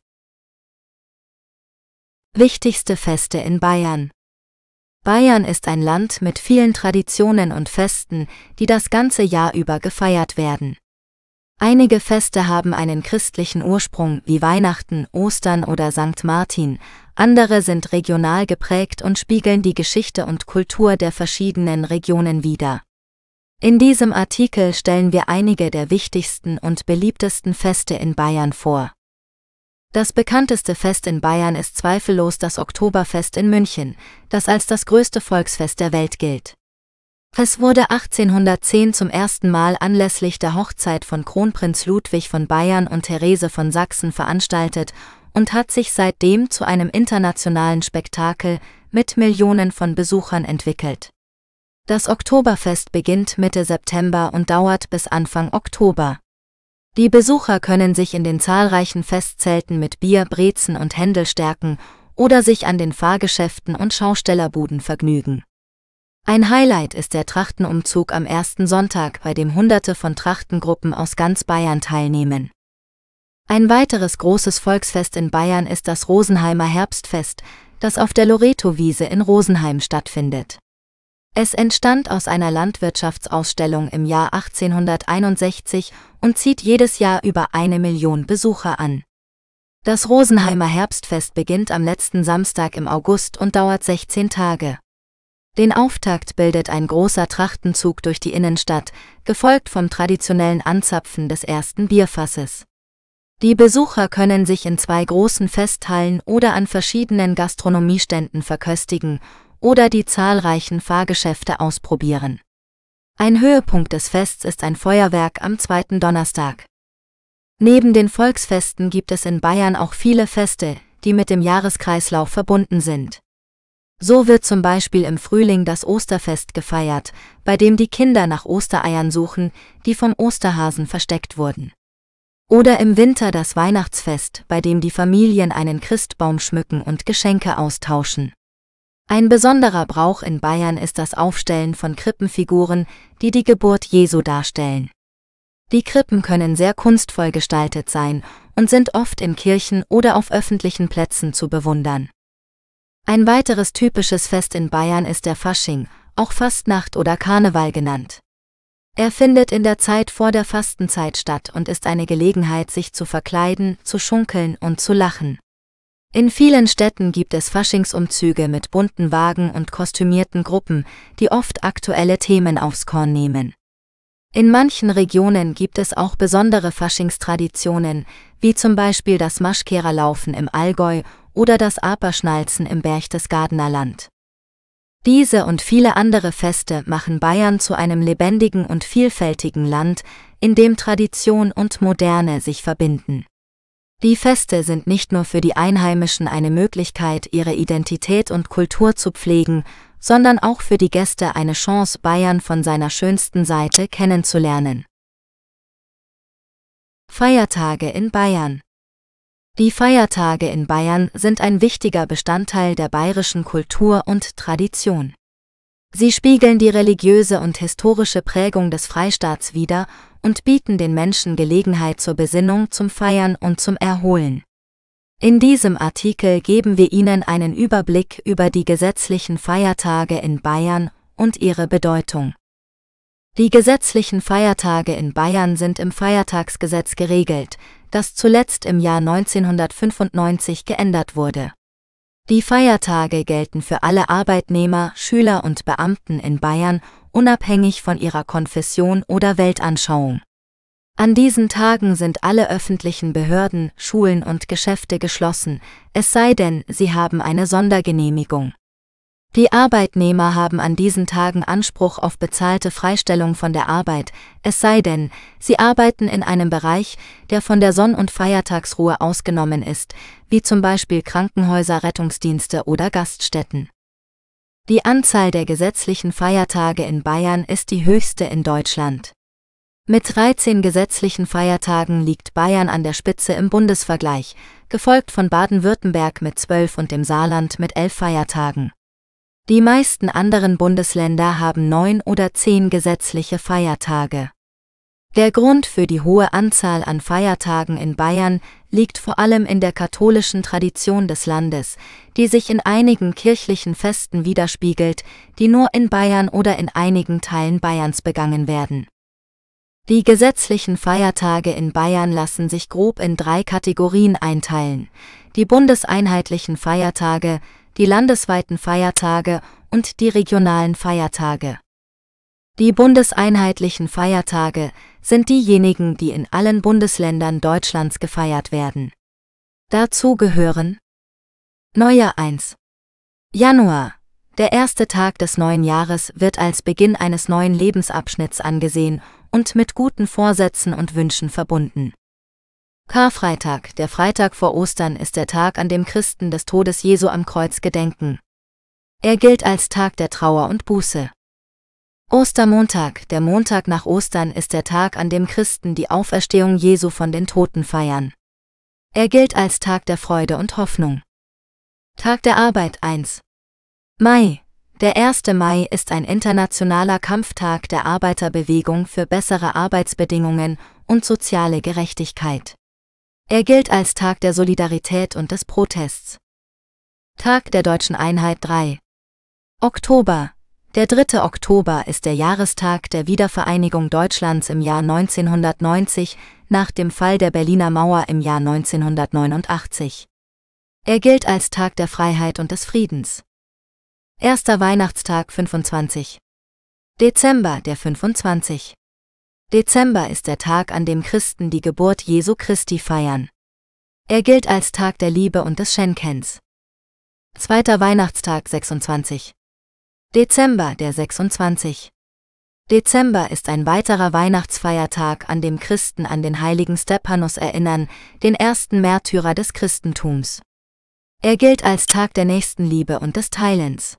Wichtigste Feste in Bayern Bayern ist ein Land mit vielen Traditionen und Festen, die das ganze Jahr über gefeiert werden. Einige Feste haben einen christlichen Ursprung, wie Weihnachten, Ostern oder St. Martin, andere sind regional geprägt und spiegeln die Geschichte und Kultur der verschiedenen Regionen wider. In diesem Artikel stellen wir einige der wichtigsten und beliebtesten Feste in Bayern vor. Das bekannteste Fest in Bayern ist zweifellos das Oktoberfest in München, das als das größte Volksfest der Welt gilt. Es wurde 1810 zum ersten Mal anlässlich der Hochzeit von Kronprinz Ludwig von Bayern und Therese von Sachsen veranstaltet und hat sich seitdem zu einem internationalen Spektakel mit Millionen von Besuchern entwickelt. Das Oktoberfest beginnt Mitte September und dauert bis Anfang Oktober. Die Besucher können sich in den zahlreichen Festzelten mit Bier, Brezen und Händel stärken oder sich an den Fahrgeschäften und Schaustellerbuden vergnügen. Ein Highlight ist der Trachtenumzug am ersten Sonntag, bei dem Hunderte von Trachtengruppen aus ganz Bayern teilnehmen. Ein weiteres großes Volksfest in Bayern ist das Rosenheimer Herbstfest, das auf der Loreto-Wiese in Rosenheim stattfindet. Es entstand aus einer Landwirtschaftsausstellung im Jahr 1861 und zieht jedes Jahr über eine Million Besucher an. Das Rosenheimer Herbstfest beginnt am letzten Samstag im August und dauert 16 Tage. Den Auftakt bildet ein großer Trachtenzug durch die Innenstadt, gefolgt vom traditionellen Anzapfen des ersten Bierfasses. Die Besucher können sich in zwei großen Festhallen oder an verschiedenen Gastronomieständen verköstigen oder die zahlreichen Fahrgeschäfte ausprobieren. Ein Höhepunkt des Fests ist ein Feuerwerk am zweiten Donnerstag. Neben den Volksfesten gibt es in Bayern auch viele Feste, die mit dem Jahreskreislauf verbunden sind. So wird zum Beispiel im Frühling das Osterfest gefeiert, bei dem die Kinder nach Ostereiern suchen, die vom Osterhasen versteckt wurden. Oder im Winter das Weihnachtsfest, bei dem die Familien einen Christbaum schmücken und Geschenke austauschen. Ein besonderer Brauch in Bayern ist das Aufstellen von Krippenfiguren, die die Geburt Jesu darstellen. Die Krippen können sehr kunstvoll gestaltet sein und sind oft in Kirchen oder auf öffentlichen Plätzen zu bewundern. Ein weiteres typisches Fest in Bayern ist der Fasching, auch Fastnacht oder Karneval genannt. Er findet in der Zeit vor der Fastenzeit statt und ist eine Gelegenheit, sich zu verkleiden, zu schunkeln und zu lachen. In vielen Städten gibt es Faschingsumzüge mit bunten Wagen und kostümierten Gruppen, die oft aktuelle Themen aufs Korn nehmen. In manchen Regionen gibt es auch besondere Faschingstraditionen, wie zum Beispiel das Maschkehrerlaufen im Allgäu oder das Aperschnalzen im Berchtesgadener Land. Diese und viele andere Feste machen Bayern zu einem lebendigen und vielfältigen Land, in dem Tradition und Moderne sich verbinden. Die Feste sind nicht nur für die Einheimischen eine Möglichkeit, ihre Identität und Kultur zu pflegen, sondern auch für die Gäste eine Chance, Bayern von seiner schönsten Seite kennenzulernen. Feiertage in Bayern die Feiertage in Bayern sind ein wichtiger Bestandteil der bayerischen Kultur und Tradition. Sie spiegeln die religiöse und historische Prägung des Freistaats wider und bieten den Menschen Gelegenheit zur Besinnung, zum Feiern und zum Erholen. In diesem Artikel geben wir Ihnen einen Überblick über die gesetzlichen Feiertage in Bayern und ihre Bedeutung. Die gesetzlichen Feiertage in Bayern sind im Feiertagsgesetz geregelt, das zuletzt im Jahr 1995 geändert wurde. Die Feiertage gelten für alle Arbeitnehmer, Schüler und Beamten in Bayern, unabhängig von ihrer Konfession oder Weltanschauung. An diesen Tagen sind alle öffentlichen Behörden, Schulen und Geschäfte geschlossen, es sei denn, sie haben eine Sondergenehmigung. Die Arbeitnehmer haben an diesen Tagen Anspruch auf bezahlte Freistellung von der Arbeit, es sei denn, sie arbeiten in einem Bereich, der von der Sonn- und Feiertagsruhe ausgenommen ist, wie zum Beispiel Krankenhäuser, Rettungsdienste oder Gaststätten. Die Anzahl der gesetzlichen Feiertage in Bayern ist die höchste in Deutschland. Mit 13 gesetzlichen Feiertagen liegt Bayern an der Spitze im Bundesvergleich, gefolgt von Baden-Württemberg mit 12 und dem Saarland mit 11 Feiertagen. Die meisten anderen Bundesländer haben neun oder zehn gesetzliche Feiertage. Der Grund für die hohe Anzahl an Feiertagen in Bayern liegt vor allem in der katholischen Tradition des Landes, die sich in einigen kirchlichen Festen widerspiegelt, die nur in Bayern oder in einigen Teilen Bayerns begangen werden. Die gesetzlichen Feiertage in Bayern lassen sich grob in drei Kategorien einteilen. Die bundeseinheitlichen Feiertage, die landesweiten Feiertage und die regionalen Feiertage. Die bundeseinheitlichen Feiertage sind diejenigen, die in allen Bundesländern Deutschlands gefeiert werden. Dazu gehören Neujahr 1. Januar. Der erste Tag des neuen Jahres wird als Beginn eines neuen Lebensabschnitts angesehen und mit guten Vorsätzen und Wünschen verbunden. Karfreitag, der Freitag vor Ostern, ist der Tag, an dem Christen des Todes Jesu am Kreuz gedenken. Er gilt als Tag der Trauer und Buße. Ostermontag, der Montag nach Ostern, ist der Tag, an dem Christen die Auferstehung Jesu von den Toten feiern. Er gilt als Tag der Freude und Hoffnung. Tag der Arbeit 1. Mai. Der 1. Mai ist ein internationaler Kampftag der Arbeiterbewegung für bessere Arbeitsbedingungen und soziale Gerechtigkeit. Er gilt als Tag der Solidarität und des Protests. Tag der deutschen Einheit 3. Oktober. Der 3. Oktober ist der Jahrestag der Wiedervereinigung Deutschlands im Jahr 1990 nach dem Fall der Berliner Mauer im Jahr 1989. Er gilt als Tag der Freiheit und des Friedens. Erster Weihnachtstag 25. Dezember der 25. Dezember ist der Tag, an dem Christen die Geburt Jesu Christi feiern. Er gilt als Tag der Liebe und des Schenkens. Zweiter Weihnachtstag 26. Dezember der 26. Dezember ist ein weiterer Weihnachtsfeiertag, an dem Christen an den heiligen Stephanus erinnern, den ersten Märtyrer des Christentums. Er gilt als Tag der Nächstenliebe und des Teilens.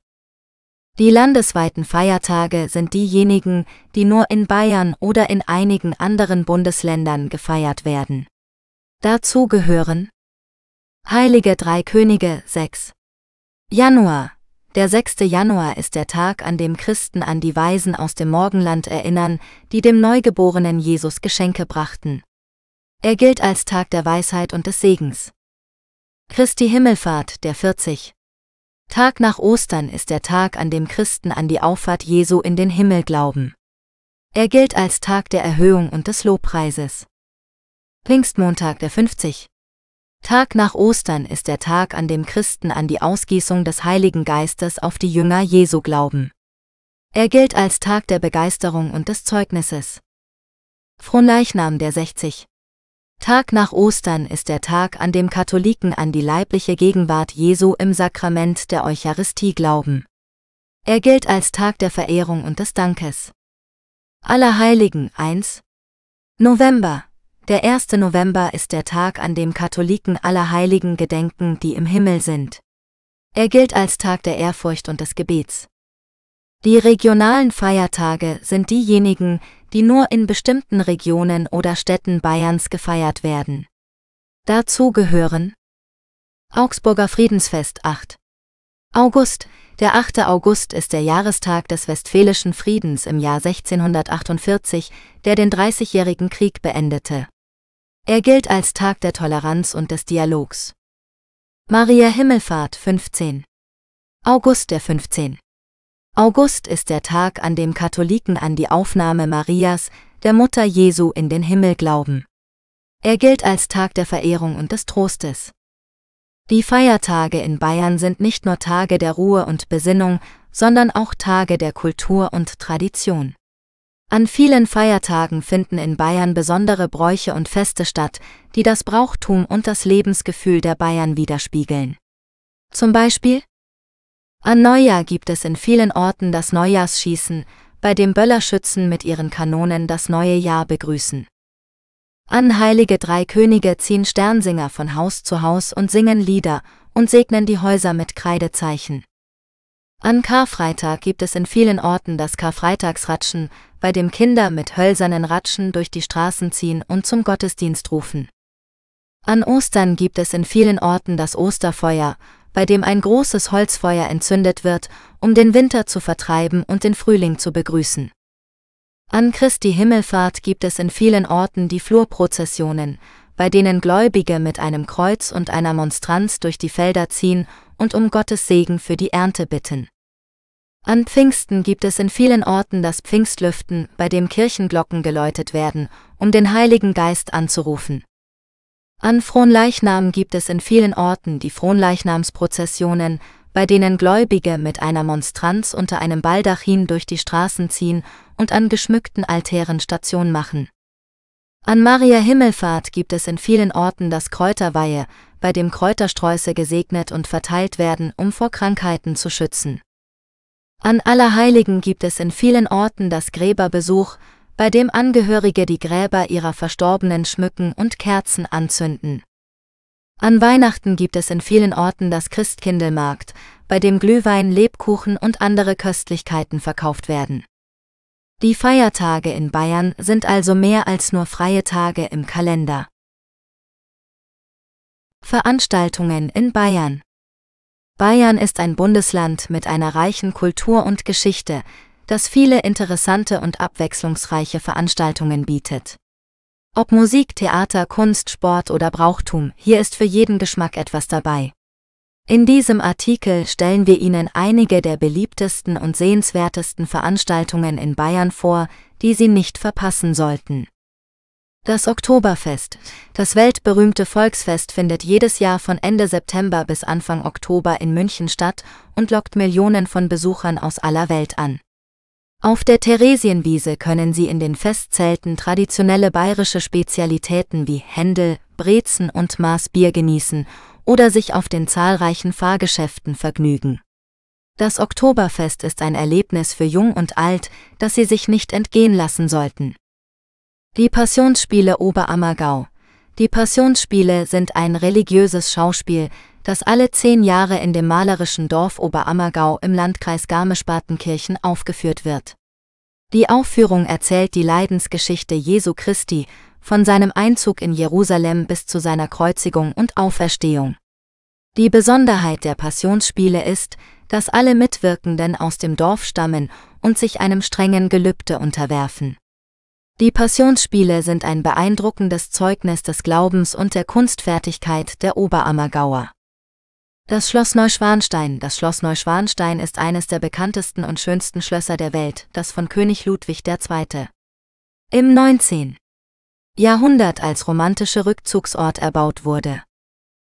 Die landesweiten Feiertage sind diejenigen, die nur in Bayern oder in einigen anderen Bundesländern gefeiert werden. Dazu gehören Heilige Drei Könige 6 Januar der 6. Januar ist der Tag, an dem Christen an die Weisen aus dem Morgenland erinnern, die dem neugeborenen Jesus Geschenke brachten. Er gilt als Tag der Weisheit und des Segens. Christi Himmelfahrt, der 40. Tag nach Ostern ist der Tag, an dem Christen an die Auffahrt Jesu in den Himmel glauben. Er gilt als Tag der Erhöhung und des Lobpreises. Pfingstmontag der 50. Tag nach Ostern ist der Tag, an dem Christen an die Ausgießung des Heiligen Geistes auf die Jünger Jesu glauben. Er gilt als Tag der Begeisterung und des Zeugnisses. Fronleichnam der 60. Tag nach Ostern ist der Tag, an dem Katholiken an die leibliche Gegenwart Jesu im Sakrament der Eucharistie glauben. Er gilt als Tag der Verehrung und des Dankes. Allerheiligen 1. November. Der 1. November ist der Tag, an dem Katholiken Allerheiligen gedenken, die im Himmel sind. Er gilt als Tag der Ehrfurcht und des Gebets. Die regionalen Feiertage sind diejenigen, die nur in bestimmten Regionen oder Städten Bayerns gefeiert werden. Dazu gehören Augsburger Friedensfest 8. August, der 8. August ist der Jahrestag des Westfälischen Friedens im Jahr 1648, der den Dreißigjährigen Krieg beendete. Er gilt als Tag der Toleranz und des Dialogs. Maria Himmelfahrt 15. August der 15. August ist der Tag, an dem Katholiken an die Aufnahme Marias, der Mutter Jesu, in den Himmel glauben. Er gilt als Tag der Verehrung und des Trostes. Die Feiertage in Bayern sind nicht nur Tage der Ruhe und Besinnung, sondern auch Tage der Kultur und Tradition. An vielen Feiertagen finden in Bayern besondere Bräuche und Feste statt, die das Brauchtum und das Lebensgefühl der Bayern widerspiegeln. Zum Beispiel an Neujahr gibt es in vielen Orten das Neujahrsschießen, bei dem Böllerschützen mit ihren Kanonen das neue Jahr begrüßen. An heilige drei Könige ziehen Sternsinger von Haus zu Haus und singen Lieder und segnen die Häuser mit Kreidezeichen. An Karfreitag gibt es in vielen Orten das Karfreitagsratschen, bei dem Kinder mit hölzernen Ratschen durch die Straßen ziehen und zum Gottesdienst rufen. An Ostern gibt es in vielen Orten das Osterfeuer, bei dem ein großes Holzfeuer entzündet wird, um den Winter zu vertreiben und den Frühling zu begrüßen. An Christi Himmelfahrt gibt es in vielen Orten die Flurprozessionen, bei denen Gläubige mit einem Kreuz und einer Monstranz durch die Felder ziehen und um Gottes Segen für die Ernte bitten. An Pfingsten gibt es in vielen Orten das Pfingstlüften, bei dem Kirchenglocken geläutet werden, um den Heiligen Geist anzurufen. An Fronleichnam gibt es in vielen Orten die Fronleichnamsprozessionen, bei denen Gläubige mit einer Monstranz unter einem Baldachin durch die Straßen ziehen und an geschmückten Altären Station machen. An Maria Himmelfahrt gibt es in vielen Orten das Kräuterweihe, bei dem Kräutersträuße gesegnet und verteilt werden, um vor Krankheiten zu schützen. An Allerheiligen gibt es in vielen Orten das Gräberbesuch, bei dem Angehörige die Gräber ihrer Verstorbenen schmücken und Kerzen anzünden. An Weihnachten gibt es in vielen Orten das Christkindelmarkt, bei dem Glühwein, Lebkuchen und andere Köstlichkeiten verkauft werden. Die Feiertage in Bayern sind also mehr als nur freie Tage im Kalender. Veranstaltungen in Bayern Bayern ist ein Bundesland mit einer reichen Kultur und Geschichte, das viele interessante und abwechslungsreiche Veranstaltungen bietet. Ob Musik, Theater, Kunst, Sport oder Brauchtum, hier ist für jeden Geschmack etwas dabei. In diesem Artikel stellen wir Ihnen einige der beliebtesten und sehenswertesten Veranstaltungen in Bayern vor, die Sie nicht verpassen sollten. Das Oktoberfest. Das weltberühmte Volksfest findet jedes Jahr von Ende September bis Anfang Oktober in München statt und lockt Millionen von Besuchern aus aller Welt an. Auf der Theresienwiese können Sie in den Festzelten traditionelle bayerische Spezialitäten wie Händel, Brezen und Maßbier genießen oder sich auf den zahlreichen Fahrgeschäften vergnügen. Das Oktoberfest ist ein Erlebnis für Jung und Alt, das Sie sich nicht entgehen lassen sollten. Die Passionsspiele Oberammergau Die Passionsspiele sind ein religiöses Schauspiel, das alle zehn Jahre in dem malerischen Dorf Oberammergau im Landkreis Garmisch-Partenkirchen aufgeführt wird. Die Aufführung erzählt die Leidensgeschichte Jesu Christi, von seinem Einzug in Jerusalem bis zu seiner Kreuzigung und Auferstehung. Die Besonderheit der Passionsspiele ist, dass alle Mitwirkenden aus dem Dorf stammen und sich einem strengen Gelübde unterwerfen. Die Passionsspiele sind ein beeindruckendes Zeugnis des Glaubens und der Kunstfertigkeit der Oberammergauer. Das Schloss Neuschwanstein. Das Schloss Neuschwanstein ist eines der bekanntesten und schönsten Schlösser der Welt, das von König Ludwig II. im 19. Jahrhundert als romantischer Rückzugsort erbaut wurde.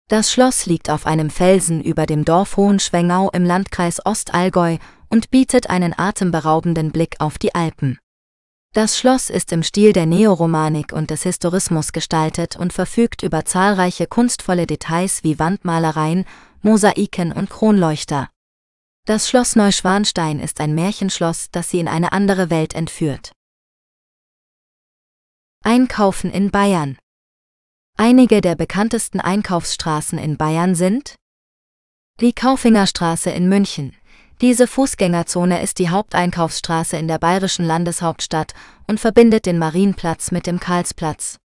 Das Schloss liegt auf einem Felsen über dem Dorf Hohenschwengau im Landkreis Ostallgäu und bietet einen atemberaubenden Blick auf die Alpen. Das Schloss ist im Stil der Neoromanik und des Historismus gestaltet und verfügt über zahlreiche kunstvolle Details wie Wandmalereien, Mosaiken und Kronleuchter. Das Schloss Neuschwanstein ist ein Märchenschloss, das sie in eine andere Welt entführt. Einkaufen in Bayern Einige der bekanntesten Einkaufsstraßen in Bayern sind die Kaufingerstraße in München. Diese Fußgängerzone ist die Haupteinkaufsstraße in der bayerischen Landeshauptstadt und verbindet den Marienplatz mit dem Karlsplatz.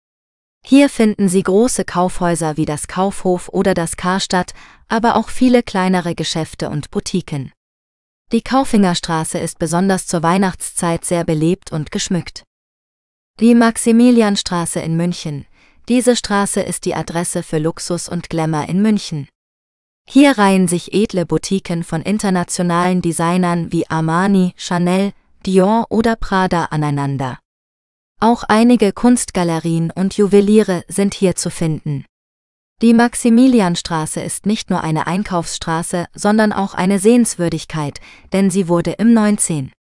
Hier finden Sie große Kaufhäuser wie das Kaufhof oder das Karstadt, aber auch viele kleinere Geschäfte und Boutiquen. Die Kaufingerstraße ist besonders zur Weihnachtszeit sehr belebt und geschmückt. Die Maximilianstraße in München. Diese Straße ist die Adresse für Luxus und Glamour in München. Hier reihen sich edle Boutiquen von internationalen Designern wie Armani, Chanel, Dior oder Prada aneinander. Auch einige Kunstgalerien und Juweliere sind hier zu finden. Die Maximilianstraße ist nicht nur eine Einkaufsstraße, sondern auch eine Sehenswürdigkeit, denn sie wurde im 19.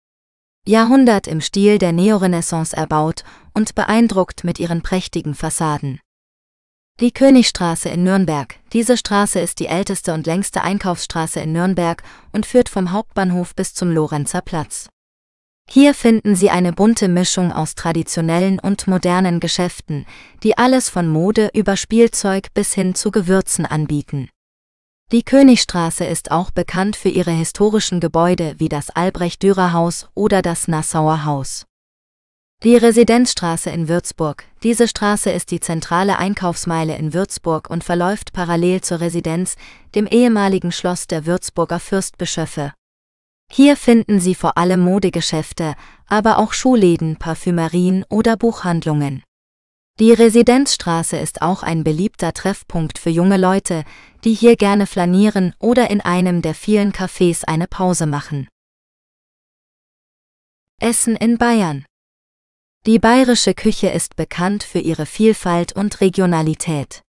Jahrhundert im Stil der Neorenaissance erbaut und beeindruckt mit ihren prächtigen Fassaden. Die Königstraße in Nürnberg. Diese Straße ist die älteste und längste Einkaufsstraße in Nürnberg und führt vom Hauptbahnhof bis zum Lorenzer Platz. Hier finden Sie eine bunte Mischung aus traditionellen und modernen Geschäften, die alles von Mode über Spielzeug bis hin zu Gewürzen anbieten. Die Königstraße ist auch bekannt für ihre historischen Gebäude wie das Albrecht-Dürer-Haus oder das Nassauer Haus. Die Residenzstraße in Würzburg. Diese Straße ist die zentrale Einkaufsmeile in Würzburg und verläuft parallel zur Residenz, dem ehemaligen Schloss der Würzburger Fürstbischöfe. Hier finden Sie vor allem Modegeschäfte, aber auch Schuhläden, Parfümerien oder Buchhandlungen. Die Residenzstraße ist auch ein beliebter Treffpunkt für junge Leute, die hier gerne flanieren oder in einem der vielen Cafés eine Pause machen. Essen in Bayern Die bayerische Küche ist bekannt für ihre Vielfalt und Regionalität.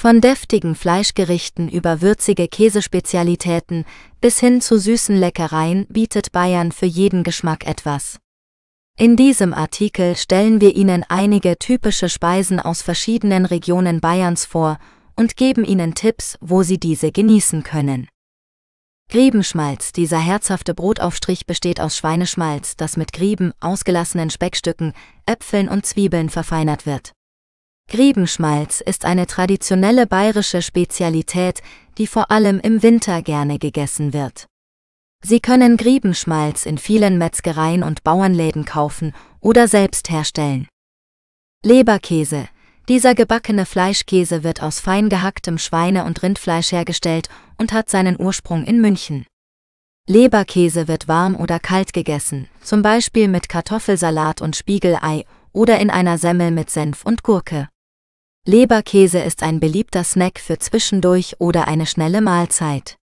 Von deftigen Fleischgerichten über würzige Käsespezialitäten bis hin zu süßen Leckereien bietet Bayern für jeden Geschmack etwas. In diesem Artikel stellen wir Ihnen einige typische Speisen aus verschiedenen Regionen Bayerns vor und geben Ihnen Tipps, wo Sie diese genießen können. Griebenschmalz, dieser herzhafte Brotaufstrich besteht aus Schweineschmalz, das mit Grieben, ausgelassenen Speckstücken, Äpfeln und Zwiebeln verfeinert wird. Griebenschmalz ist eine traditionelle bayerische Spezialität, die vor allem im Winter gerne gegessen wird. Sie können Griebenschmalz in vielen Metzgereien und Bauernläden kaufen oder selbst herstellen. Leberkäse. Dieser gebackene Fleischkäse wird aus fein gehacktem Schweine- und Rindfleisch hergestellt und hat seinen Ursprung in München. Leberkäse wird warm oder kalt gegessen, zum Beispiel mit Kartoffelsalat und Spiegelei oder in einer Semmel mit Senf und Gurke. Leberkäse ist ein beliebter Snack für zwischendurch oder eine schnelle Mahlzeit.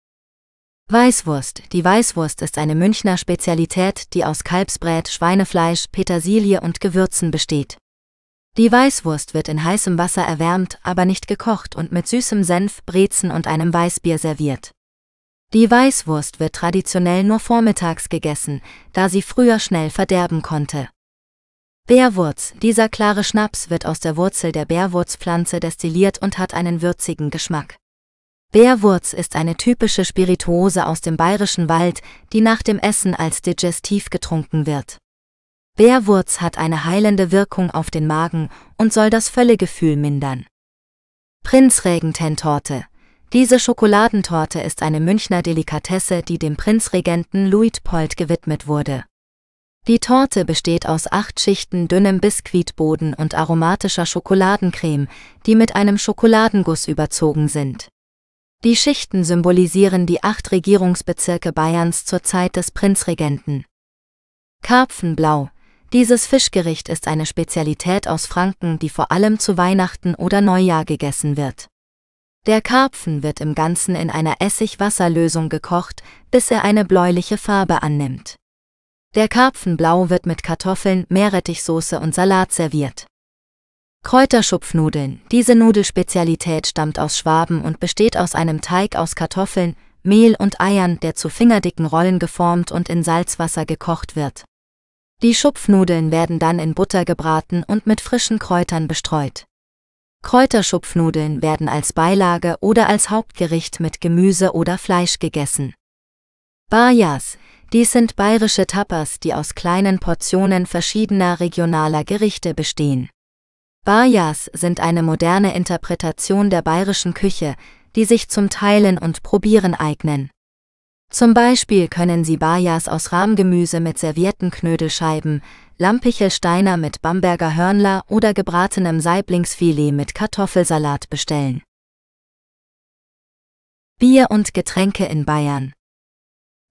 Weißwurst. Die Weißwurst ist eine Münchner Spezialität, die aus Kalbsbrät, Schweinefleisch, Petersilie und Gewürzen besteht. Die Weißwurst wird in heißem Wasser erwärmt, aber nicht gekocht und mit süßem Senf, Brezen und einem Weißbier serviert. Die Weißwurst wird traditionell nur vormittags gegessen, da sie früher schnell verderben konnte. Bärwurz. Dieser klare Schnaps wird aus der Wurzel der Bärwurzpflanze destilliert und hat einen würzigen Geschmack. Bärwurz ist eine typische Spirituose aus dem bayerischen Wald, die nach dem Essen als Digestiv getrunken wird. Bärwurz hat eine heilende Wirkung auf den Magen und soll das Völlegefühl mindern. Prinzregententorte. Diese Schokoladentorte ist eine Münchner Delikatesse, die dem Prinzregenten Luitpold gewidmet wurde. Die Torte besteht aus acht Schichten dünnem Biskuitboden und aromatischer Schokoladencreme, die mit einem Schokoladenguss überzogen sind. Die Schichten symbolisieren die acht Regierungsbezirke Bayerns zur Zeit des Prinzregenten. Karpfenblau. Dieses Fischgericht ist eine Spezialität aus Franken, die vor allem zu Weihnachten oder Neujahr gegessen wird. Der Karpfen wird im Ganzen in einer Essig-Wasser-Lösung gekocht, bis er eine bläuliche Farbe annimmt. Der Karpfenblau wird mit Kartoffeln, Meerrettichsoße und Salat serviert. Kräuterschupfnudeln. Diese Nudelspezialität stammt aus Schwaben und besteht aus einem Teig aus Kartoffeln, Mehl und Eiern, der zu fingerdicken Rollen geformt und in Salzwasser gekocht wird. Die Schupfnudeln werden dann in Butter gebraten und mit frischen Kräutern bestreut. Kräuterschupfnudeln werden als Beilage oder als Hauptgericht mit Gemüse oder Fleisch gegessen. Bayas, dies sind bayerische Tapas, die aus kleinen Portionen verschiedener regionaler Gerichte bestehen. Bajas sind eine moderne Interpretation der bayerischen Küche, die sich zum Teilen und Probieren eignen. Zum Beispiel können Sie Bajas aus Rahmgemüse mit Serviettenknödelscheiben, lampiche Steiner mit Bamberger Hörnler oder gebratenem Saiblingsfilet mit Kartoffelsalat bestellen. Bier und Getränke in Bayern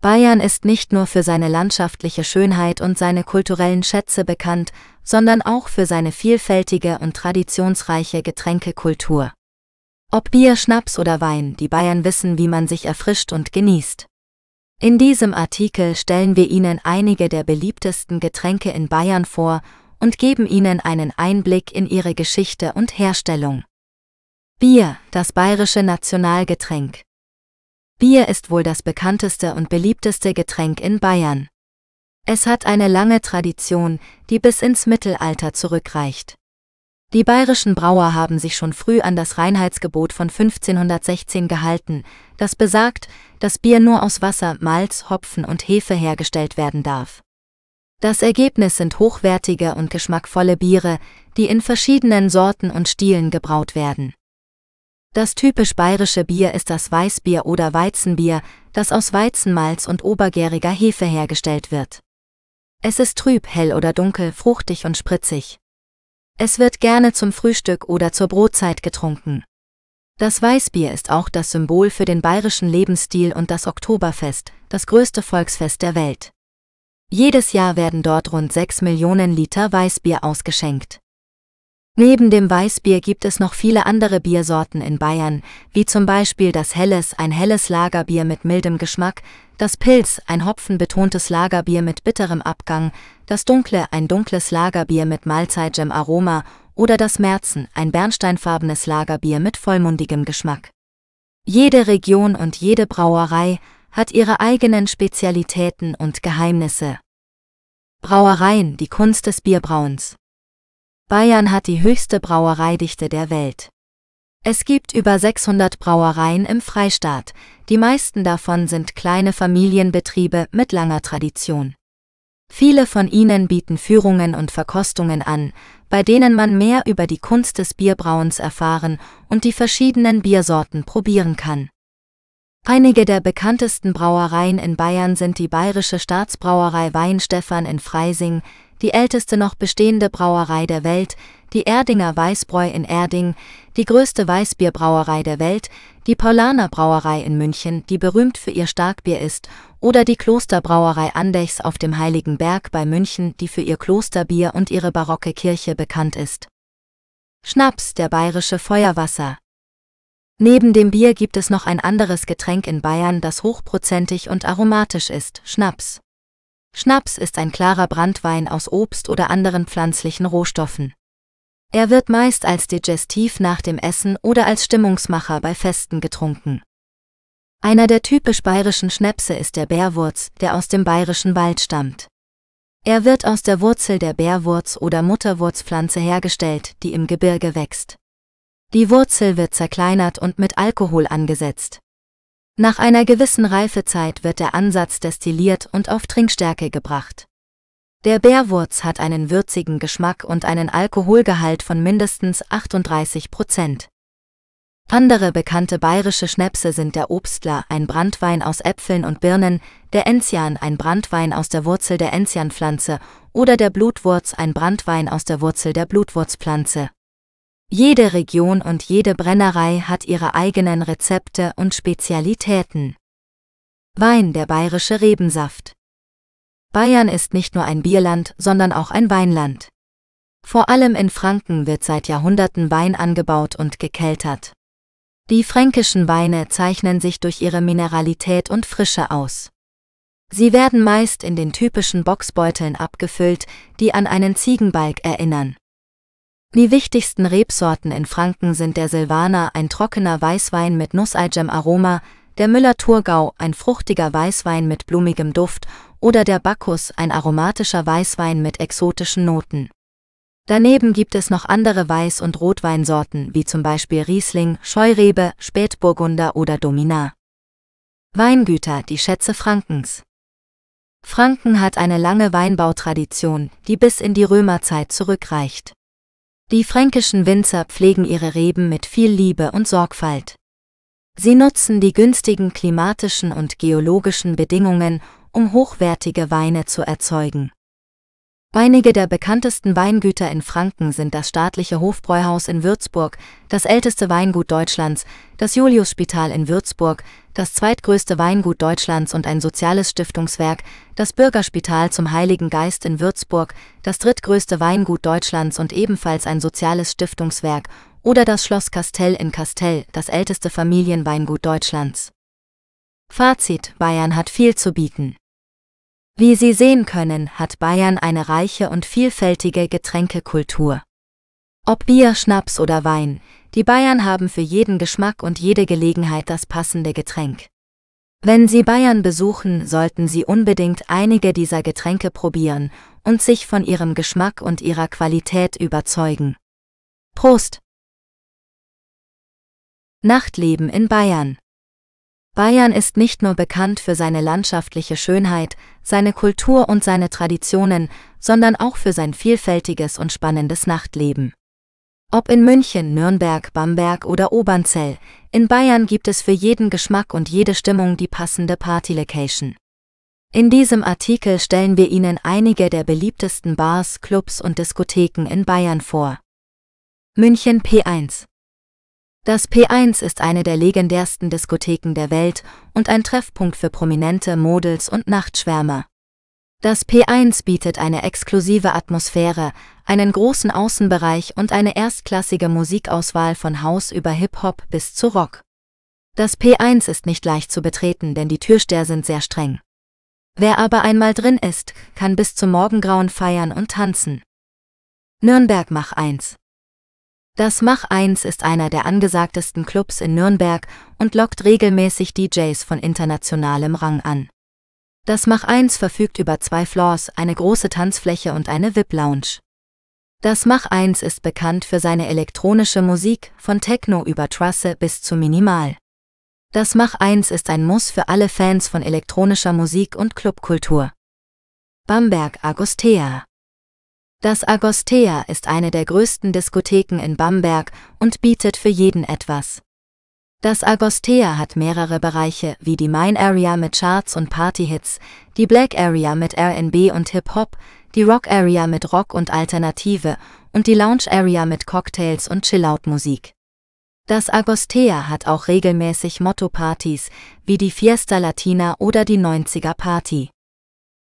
Bayern ist nicht nur für seine landschaftliche Schönheit und seine kulturellen Schätze bekannt, sondern auch für seine vielfältige und traditionsreiche Getränkekultur. Ob Bier, Schnaps oder Wein, die Bayern wissen, wie man sich erfrischt und genießt. In diesem Artikel stellen wir Ihnen einige der beliebtesten Getränke in Bayern vor und geben Ihnen einen Einblick in ihre Geschichte und Herstellung. Bier, das bayerische Nationalgetränk. Bier ist wohl das bekannteste und beliebteste Getränk in Bayern. Es hat eine lange Tradition, die bis ins Mittelalter zurückreicht. Die bayerischen Brauer haben sich schon früh an das Reinheitsgebot von 1516 gehalten, das besagt, dass Bier nur aus Wasser, Malz, Hopfen und Hefe hergestellt werden darf. Das Ergebnis sind hochwertige und geschmackvolle Biere, die in verschiedenen Sorten und Stilen gebraut werden. Das typisch bayerische Bier ist das Weißbier oder Weizenbier, das aus Weizenmalz und obergäriger Hefe hergestellt wird. Es ist trüb, hell oder dunkel, fruchtig und spritzig. Es wird gerne zum Frühstück oder zur Brotzeit getrunken. Das Weißbier ist auch das Symbol für den bayerischen Lebensstil und das Oktoberfest, das größte Volksfest der Welt. Jedes Jahr werden dort rund 6 Millionen Liter Weißbier ausgeschenkt. Neben dem Weißbier gibt es noch viele andere Biersorten in Bayern, wie zum Beispiel das Helles, ein helles Lagerbier mit mildem Geschmack, das Pilz, ein hopfenbetontes Lagerbier mit bitterem Abgang, das Dunkle, ein dunkles Lagerbier mit Mahlzeitgem-Aroma oder das Merzen, ein bernsteinfarbenes Lagerbier mit vollmundigem Geschmack. Jede Region und jede Brauerei hat ihre eigenen Spezialitäten und Geheimnisse. Brauereien, die Kunst des Bierbrauens. Bayern hat die höchste Brauereidichte der Welt. Es gibt über 600 Brauereien im Freistaat, die meisten davon sind kleine Familienbetriebe mit langer Tradition. Viele von ihnen bieten Führungen und Verkostungen an, bei denen man mehr über die Kunst des Bierbrauens erfahren und die verschiedenen Biersorten probieren kann. Einige der bekanntesten Brauereien in Bayern sind die Bayerische Staatsbrauerei Weinstefan in Freising, die älteste noch bestehende Brauerei der Welt, die Erdinger Weißbräu in Erding, die größte Weißbierbrauerei der Welt, die Paulaner Brauerei in München, die berühmt für ihr Starkbier ist, oder die Klosterbrauerei Andechs auf dem Heiligen Berg bei München, die für ihr Klosterbier und ihre barocke Kirche bekannt ist. Schnaps, der bayerische Feuerwasser. Neben dem Bier gibt es noch ein anderes Getränk in Bayern, das hochprozentig und aromatisch ist, Schnaps. Schnaps ist ein klarer Brandwein aus Obst oder anderen pflanzlichen Rohstoffen. Er wird meist als Digestiv nach dem Essen oder als Stimmungsmacher bei Festen getrunken. Einer der typisch bayerischen Schnäpse ist der Bärwurz, der aus dem bayerischen Wald stammt. Er wird aus der Wurzel der Bärwurz oder Mutterwurzpflanze hergestellt, die im Gebirge wächst. Die Wurzel wird zerkleinert und mit Alkohol angesetzt. Nach einer gewissen Reifezeit wird der Ansatz destilliert und auf Trinkstärke gebracht. Der Bärwurz hat einen würzigen Geschmack und einen Alkoholgehalt von mindestens 38 Prozent. Andere bekannte bayerische Schnäpse sind der Obstler, ein Brandwein aus Äpfeln und Birnen, der Enzian, ein Brandwein aus der Wurzel der Enzianpflanze, oder der Blutwurz, ein Brandwein aus der Wurzel der Blutwurzpflanze. Jede Region und jede Brennerei hat ihre eigenen Rezepte und Spezialitäten. Wein der bayerische Rebensaft. Bayern ist nicht nur ein Bierland, sondern auch ein Weinland. Vor allem in Franken wird seit Jahrhunderten Wein angebaut und gekeltert. Die fränkischen Weine zeichnen sich durch ihre Mineralität und Frische aus. Sie werden meist in den typischen Boxbeuteln abgefüllt, die an einen Ziegenbalg erinnern. Die wichtigsten Rebsorten in Franken sind der Silvaner, ein trockener Weißwein mit Nussalgem-Aroma, der Müller-Thurgau, ein fruchtiger Weißwein mit blumigem Duft, oder der Bacchus, ein aromatischer Weißwein mit exotischen Noten. Daneben gibt es noch andere Weiß- und Rotweinsorten, wie zum Beispiel Riesling, Scheurebe, Spätburgunder oder Dominar. Weingüter, die Schätze Frankens. Franken hat eine lange Weinbautradition, die bis in die Römerzeit zurückreicht. Die fränkischen Winzer pflegen ihre Reben mit viel Liebe und Sorgfalt. Sie nutzen die günstigen klimatischen und geologischen Bedingungen, um hochwertige Weine zu erzeugen. Einige der bekanntesten Weingüter in Franken sind das staatliche Hofbräuhaus in Würzburg, das älteste Weingut Deutschlands, das Juliusspital in Würzburg, das zweitgrößte Weingut Deutschlands und ein soziales Stiftungswerk, das Bürgerspital zum Heiligen Geist in Würzburg, das drittgrößte Weingut Deutschlands und ebenfalls ein soziales Stiftungswerk, oder das Schloss Kastell in Kastell, das älteste Familienweingut Deutschlands. Fazit: Bayern hat viel zu bieten. Wie Sie sehen können, hat Bayern eine reiche und vielfältige Getränkekultur. Ob Bier, Schnaps oder Wein, die Bayern haben für jeden Geschmack und jede Gelegenheit das passende Getränk. Wenn Sie Bayern besuchen, sollten Sie unbedingt einige dieser Getränke probieren und sich von ihrem Geschmack und ihrer Qualität überzeugen. Prost! Nachtleben in Bayern Bayern ist nicht nur bekannt für seine landschaftliche Schönheit, seine Kultur und seine Traditionen, sondern auch für sein vielfältiges und spannendes Nachtleben. Ob in München, Nürnberg, Bamberg oder Obernzell, in Bayern gibt es für jeden Geschmack und jede Stimmung die passende Partylocation. In diesem Artikel stellen wir Ihnen einige der beliebtesten Bars, Clubs und Diskotheken in Bayern vor. München P1 das P1 ist eine der legendärsten Diskotheken der Welt und ein Treffpunkt für prominente Models und Nachtschwärmer. Das P1 bietet eine exklusive Atmosphäre, einen großen Außenbereich und eine erstklassige Musikauswahl von Haus über Hip-Hop bis zu Rock. Das P1 ist nicht leicht zu betreten, denn die Türsteher sind sehr streng. Wer aber einmal drin ist, kann bis zum Morgengrauen feiern und tanzen. Nürnberg Mach 1 das Mach 1 ist einer der angesagtesten Clubs in Nürnberg und lockt regelmäßig DJs von internationalem Rang an. Das Mach 1 verfügt über zwei Floors, eine große Tanzfläche und eine VIP-Lounge. Das Mach 1 ist bekannt für seine elektronische Musik, von Techno über Trasse bis zu Minimal. Das Mach 1 ist ein Muss für alle Fans von elektronischer Musik und Clubkultur. Bamberg Agustea das Agostea ist eine der größten Diskotheken in Bamberg und bietet für jeden etwas. Das Agostea hat mehrere Bereiche, wie die Mine Area mit Charts und Partyhits, die Black Area mit R&B und Hip-Hop, die Rock Area mit Rock und Alternative und die Lounge Area mit Cocktails und Chillout-Musik. Das Agostea hat auch regelmäßig Motto-Partys, wie die Fiesta Latina oder die 90er Party.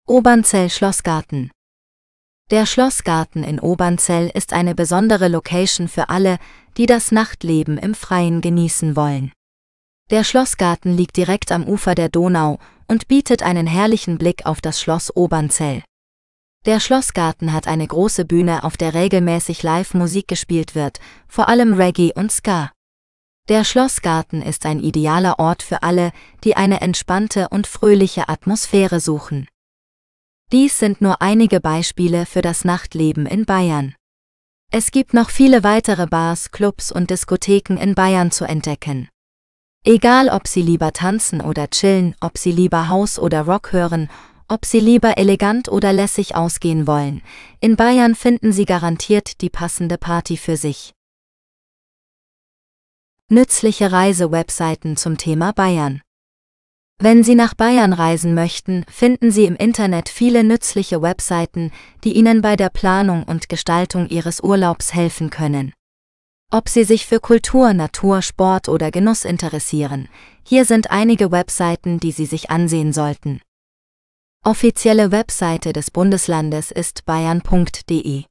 Obernzell Schlossgarten der Schlossgarten in Obernzell ist eine besondere Location für alle, die das Nachtleben im Freien genießen wollen. Der Schlossgarten liegt direkt am Ufer der Donau und bietet einen herrlichen Blick auf das Schloss Obernzell. Der Schlossgarten hat eine große Bühne, auf der regelmäßig Live-Musik gespielt wird, vor allem Reggae und Ska. Der Schlossgarten ist ein idealer Ort für alle, die eine entspannte und fröhliche Atmosphäre suchen. Dies sind nur einige Beispiele für das Nachtleben in Bayern. Es gibt noch viele weitere Bars, Clubs und Diskotheken in Bayern zu entdecken. Egal ob Sie lieber tanzen oder chillen, ob Sie lieber Haus oder Rock hören, ob Sie lieber elegant oder lässig ausgehen wollen, in Bayern finden Sie garantiert die passende Party für sich. Nützliche Reisewebseiten zum Thema Bayern wenn Sie nach Bayern reisen möchten, finden Sie im Internet viele nützliche Webseiten, die Ihnen bei der Planung und Gestaltung Ihres Urlaubs helfen können. Ob Sie sich für Kultur, Natur, Sport oder Genuss interessieren, hier sind einige Webseiten, die Sie sich ansehen sollten. Offizielle Webseite des Bundeslandes ist bayern.de.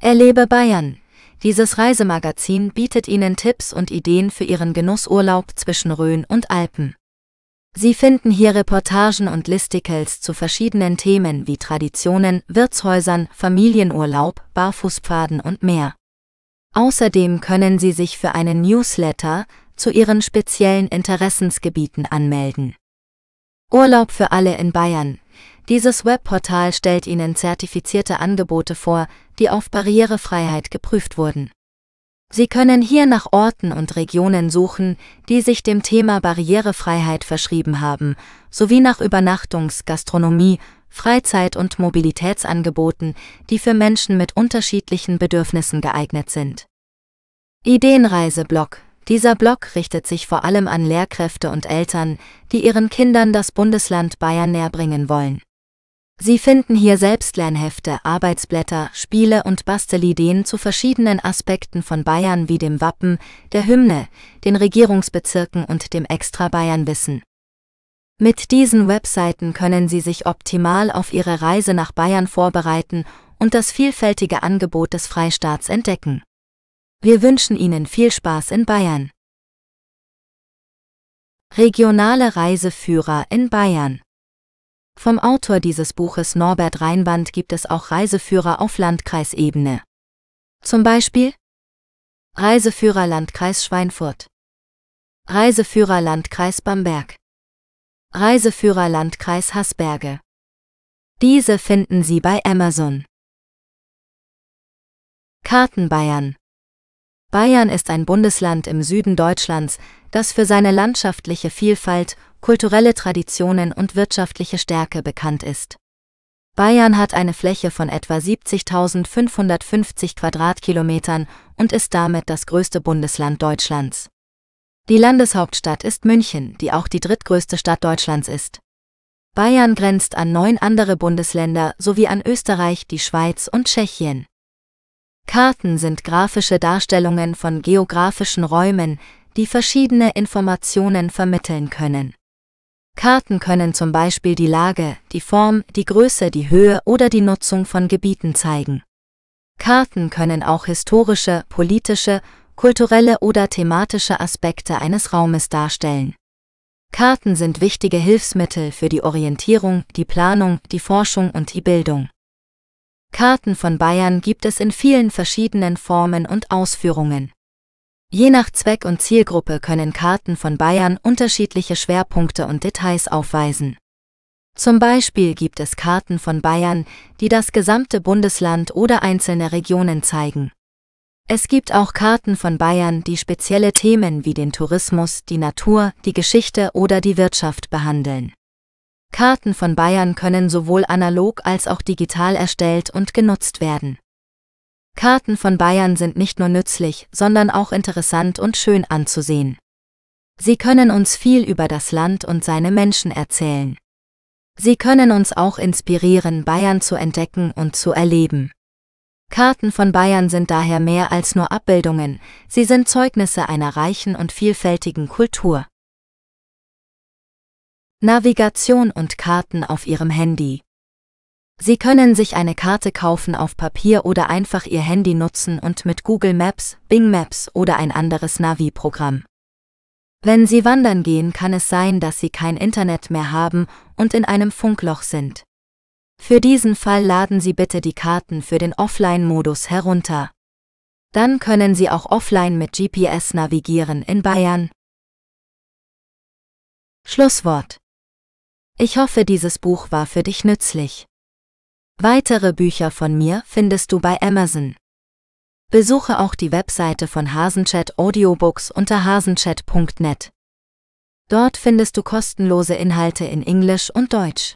Erlebe Bayern! Dieses Reisemagazin bietet Ihnen Tipps und Ideen für Ihren Genussurlaub zwischen Rhön und Alpen. Sie finden hier Reportagen und Listicles zu verschiedenen Themen wie Traditionen, Wirtshäusern, Familienurlaub, Barfußpfaden und mehr. Außerdem können Sie sich für einen Newsletter zu Ihren speziellen Interessensgebieten anmelden. Urlaub für alle in Bayern. Dieses Webportal stellt Ihnen zertifizierte Angebote vor, die auf Barrierefreiheit geprüft wurden. Sie können hier nach Orten und Regionen suchen, die sich dem Thema Barrierefreiheit verschrieben haben, sowie nach Übernachtungs-, Gastronomie-, Freizeit- und Mobilitätsangeboten, die für Menschen mit unterschiedlichen Bedürfnissen geeignet sind. Ideenreiseblock Dieser Blog richtet sich vor allem an Lehrkräfte und Eltern, die ihren Kindern das Bundesland Bayern näherbringen wollen. Sie finden hier Selbstlernhefte, Arbeitsblätter, Spiele und Bastelideen zu verschiedenen Aspekten von Bayern wie dem Wappen, der Hymne, den Regierungsbezirken und dem Extra Bayern Wissen. Mit diesen Webseiten können Sie sich optimal auf Ihre Reise nach Bayern vorbereiten und das vielfältige Angebot des Freistaats entdecken. Wir wünschen Ihnen viel Spaß in Bayern. Regionale Reiseführer in Bayern vom Autor dieses Buches Norbert Reinwand gibt es auch Reiseführer auf Landkreisebene. Zum Beispiel Reiseführer Landkreis Schweinfurt, Reiseführer Landkreis Bamberg, Reiseführer Landkreis Hasberge. Diese finden Sie bei Amazon. Karten Bayern Bayern ist ein Bundesland im Süden Deutschlands, das für seine landschaftliche Vielfalt kulturelle Traditionen und wirtschaftliche Stärke bekannt ist. Bayern hat eine Fläche von etwa 70.550 Quadratkilometern und ist damit das größte Bundesland Deutschlands. Die Landeshauptstadt ist München, die auch die drittgrößte Stadt Deutschlands ist. Bayern grenzt an neun andere Bundesländer sowie an Österreich, die Schweiz und Tschechien. Karten sind grafische Darstellungen von geografischen Räumen, die verschiedene Informationen vermitteln können. Karten können zum Beispiel die Lage, die Form, die Größe, die Höhe oder die Nutzung von Gebieten zeigen. Karten können auch historische, politische, kulturelle oder thematische Aspekte eines Raumes darstellen. Karten sind wichtige Hilfsmittel für die Orientierung, die Planung, die Forschung und die Bildung. Karten von Bayern gibt es in vielen verschiedenen Formen und Ausführungen. Je nach Zweck und Zielgruppe können Karten von Bayern unterschiedliche Schwerpunkte und Details aufweisen. Zum Beispiel gibt es Karten von Bayern, die das gesamte Bundesland oder einzelne Regionen zeigen. Es gibt auch Karten von Bayern, die spezielle Themen wie den Tourismus, die Natur, die Geschichte oder die Wirtschaft behandeln. Karten von Bayern können sowohl analog als auch digital erstellt und genutzt werden. Karten von Bayern sind nicht nur nützlich, sondern auch interessant und schön anzusehen. Sie können uns viel über das Land und seine Menschen erzählen. Sie können uns auch inspirieren, Bayern zu entdecken und zu erleben. Karten von Bayern sind daher mehr als nur Abbildungen, sie sind Zeugnisse einer reichen und vielfältigen Kultur. Navigation und Karten auf Ihrem Handy Sie können sich eine Karte kaufen auf Papier oder einfach Ihr Handy nutzen und mit Google Maps, Bing Maps oder ein anderes Navi-Programm. Wenn Sie wandern gehen, kann es sein, dass Sie kein Internet mehr haben und in einem Funkloch sind. Für diesen Fall laden Sie bitte die Karten für den Offline-Modus herunter. Dann können Sie auch offline mit GPS navigieren in Bayern. Schlusswort. Ich hoffe, dieses Buch war für dich nützlich. Weitere Bücher von mir findest du bei Amazon. Besuche auch die Webseite von Hasenchat Audiobooks unter hasenchat.net. Dort findest du kostenlose Inhalte in Englisch und Deutsch.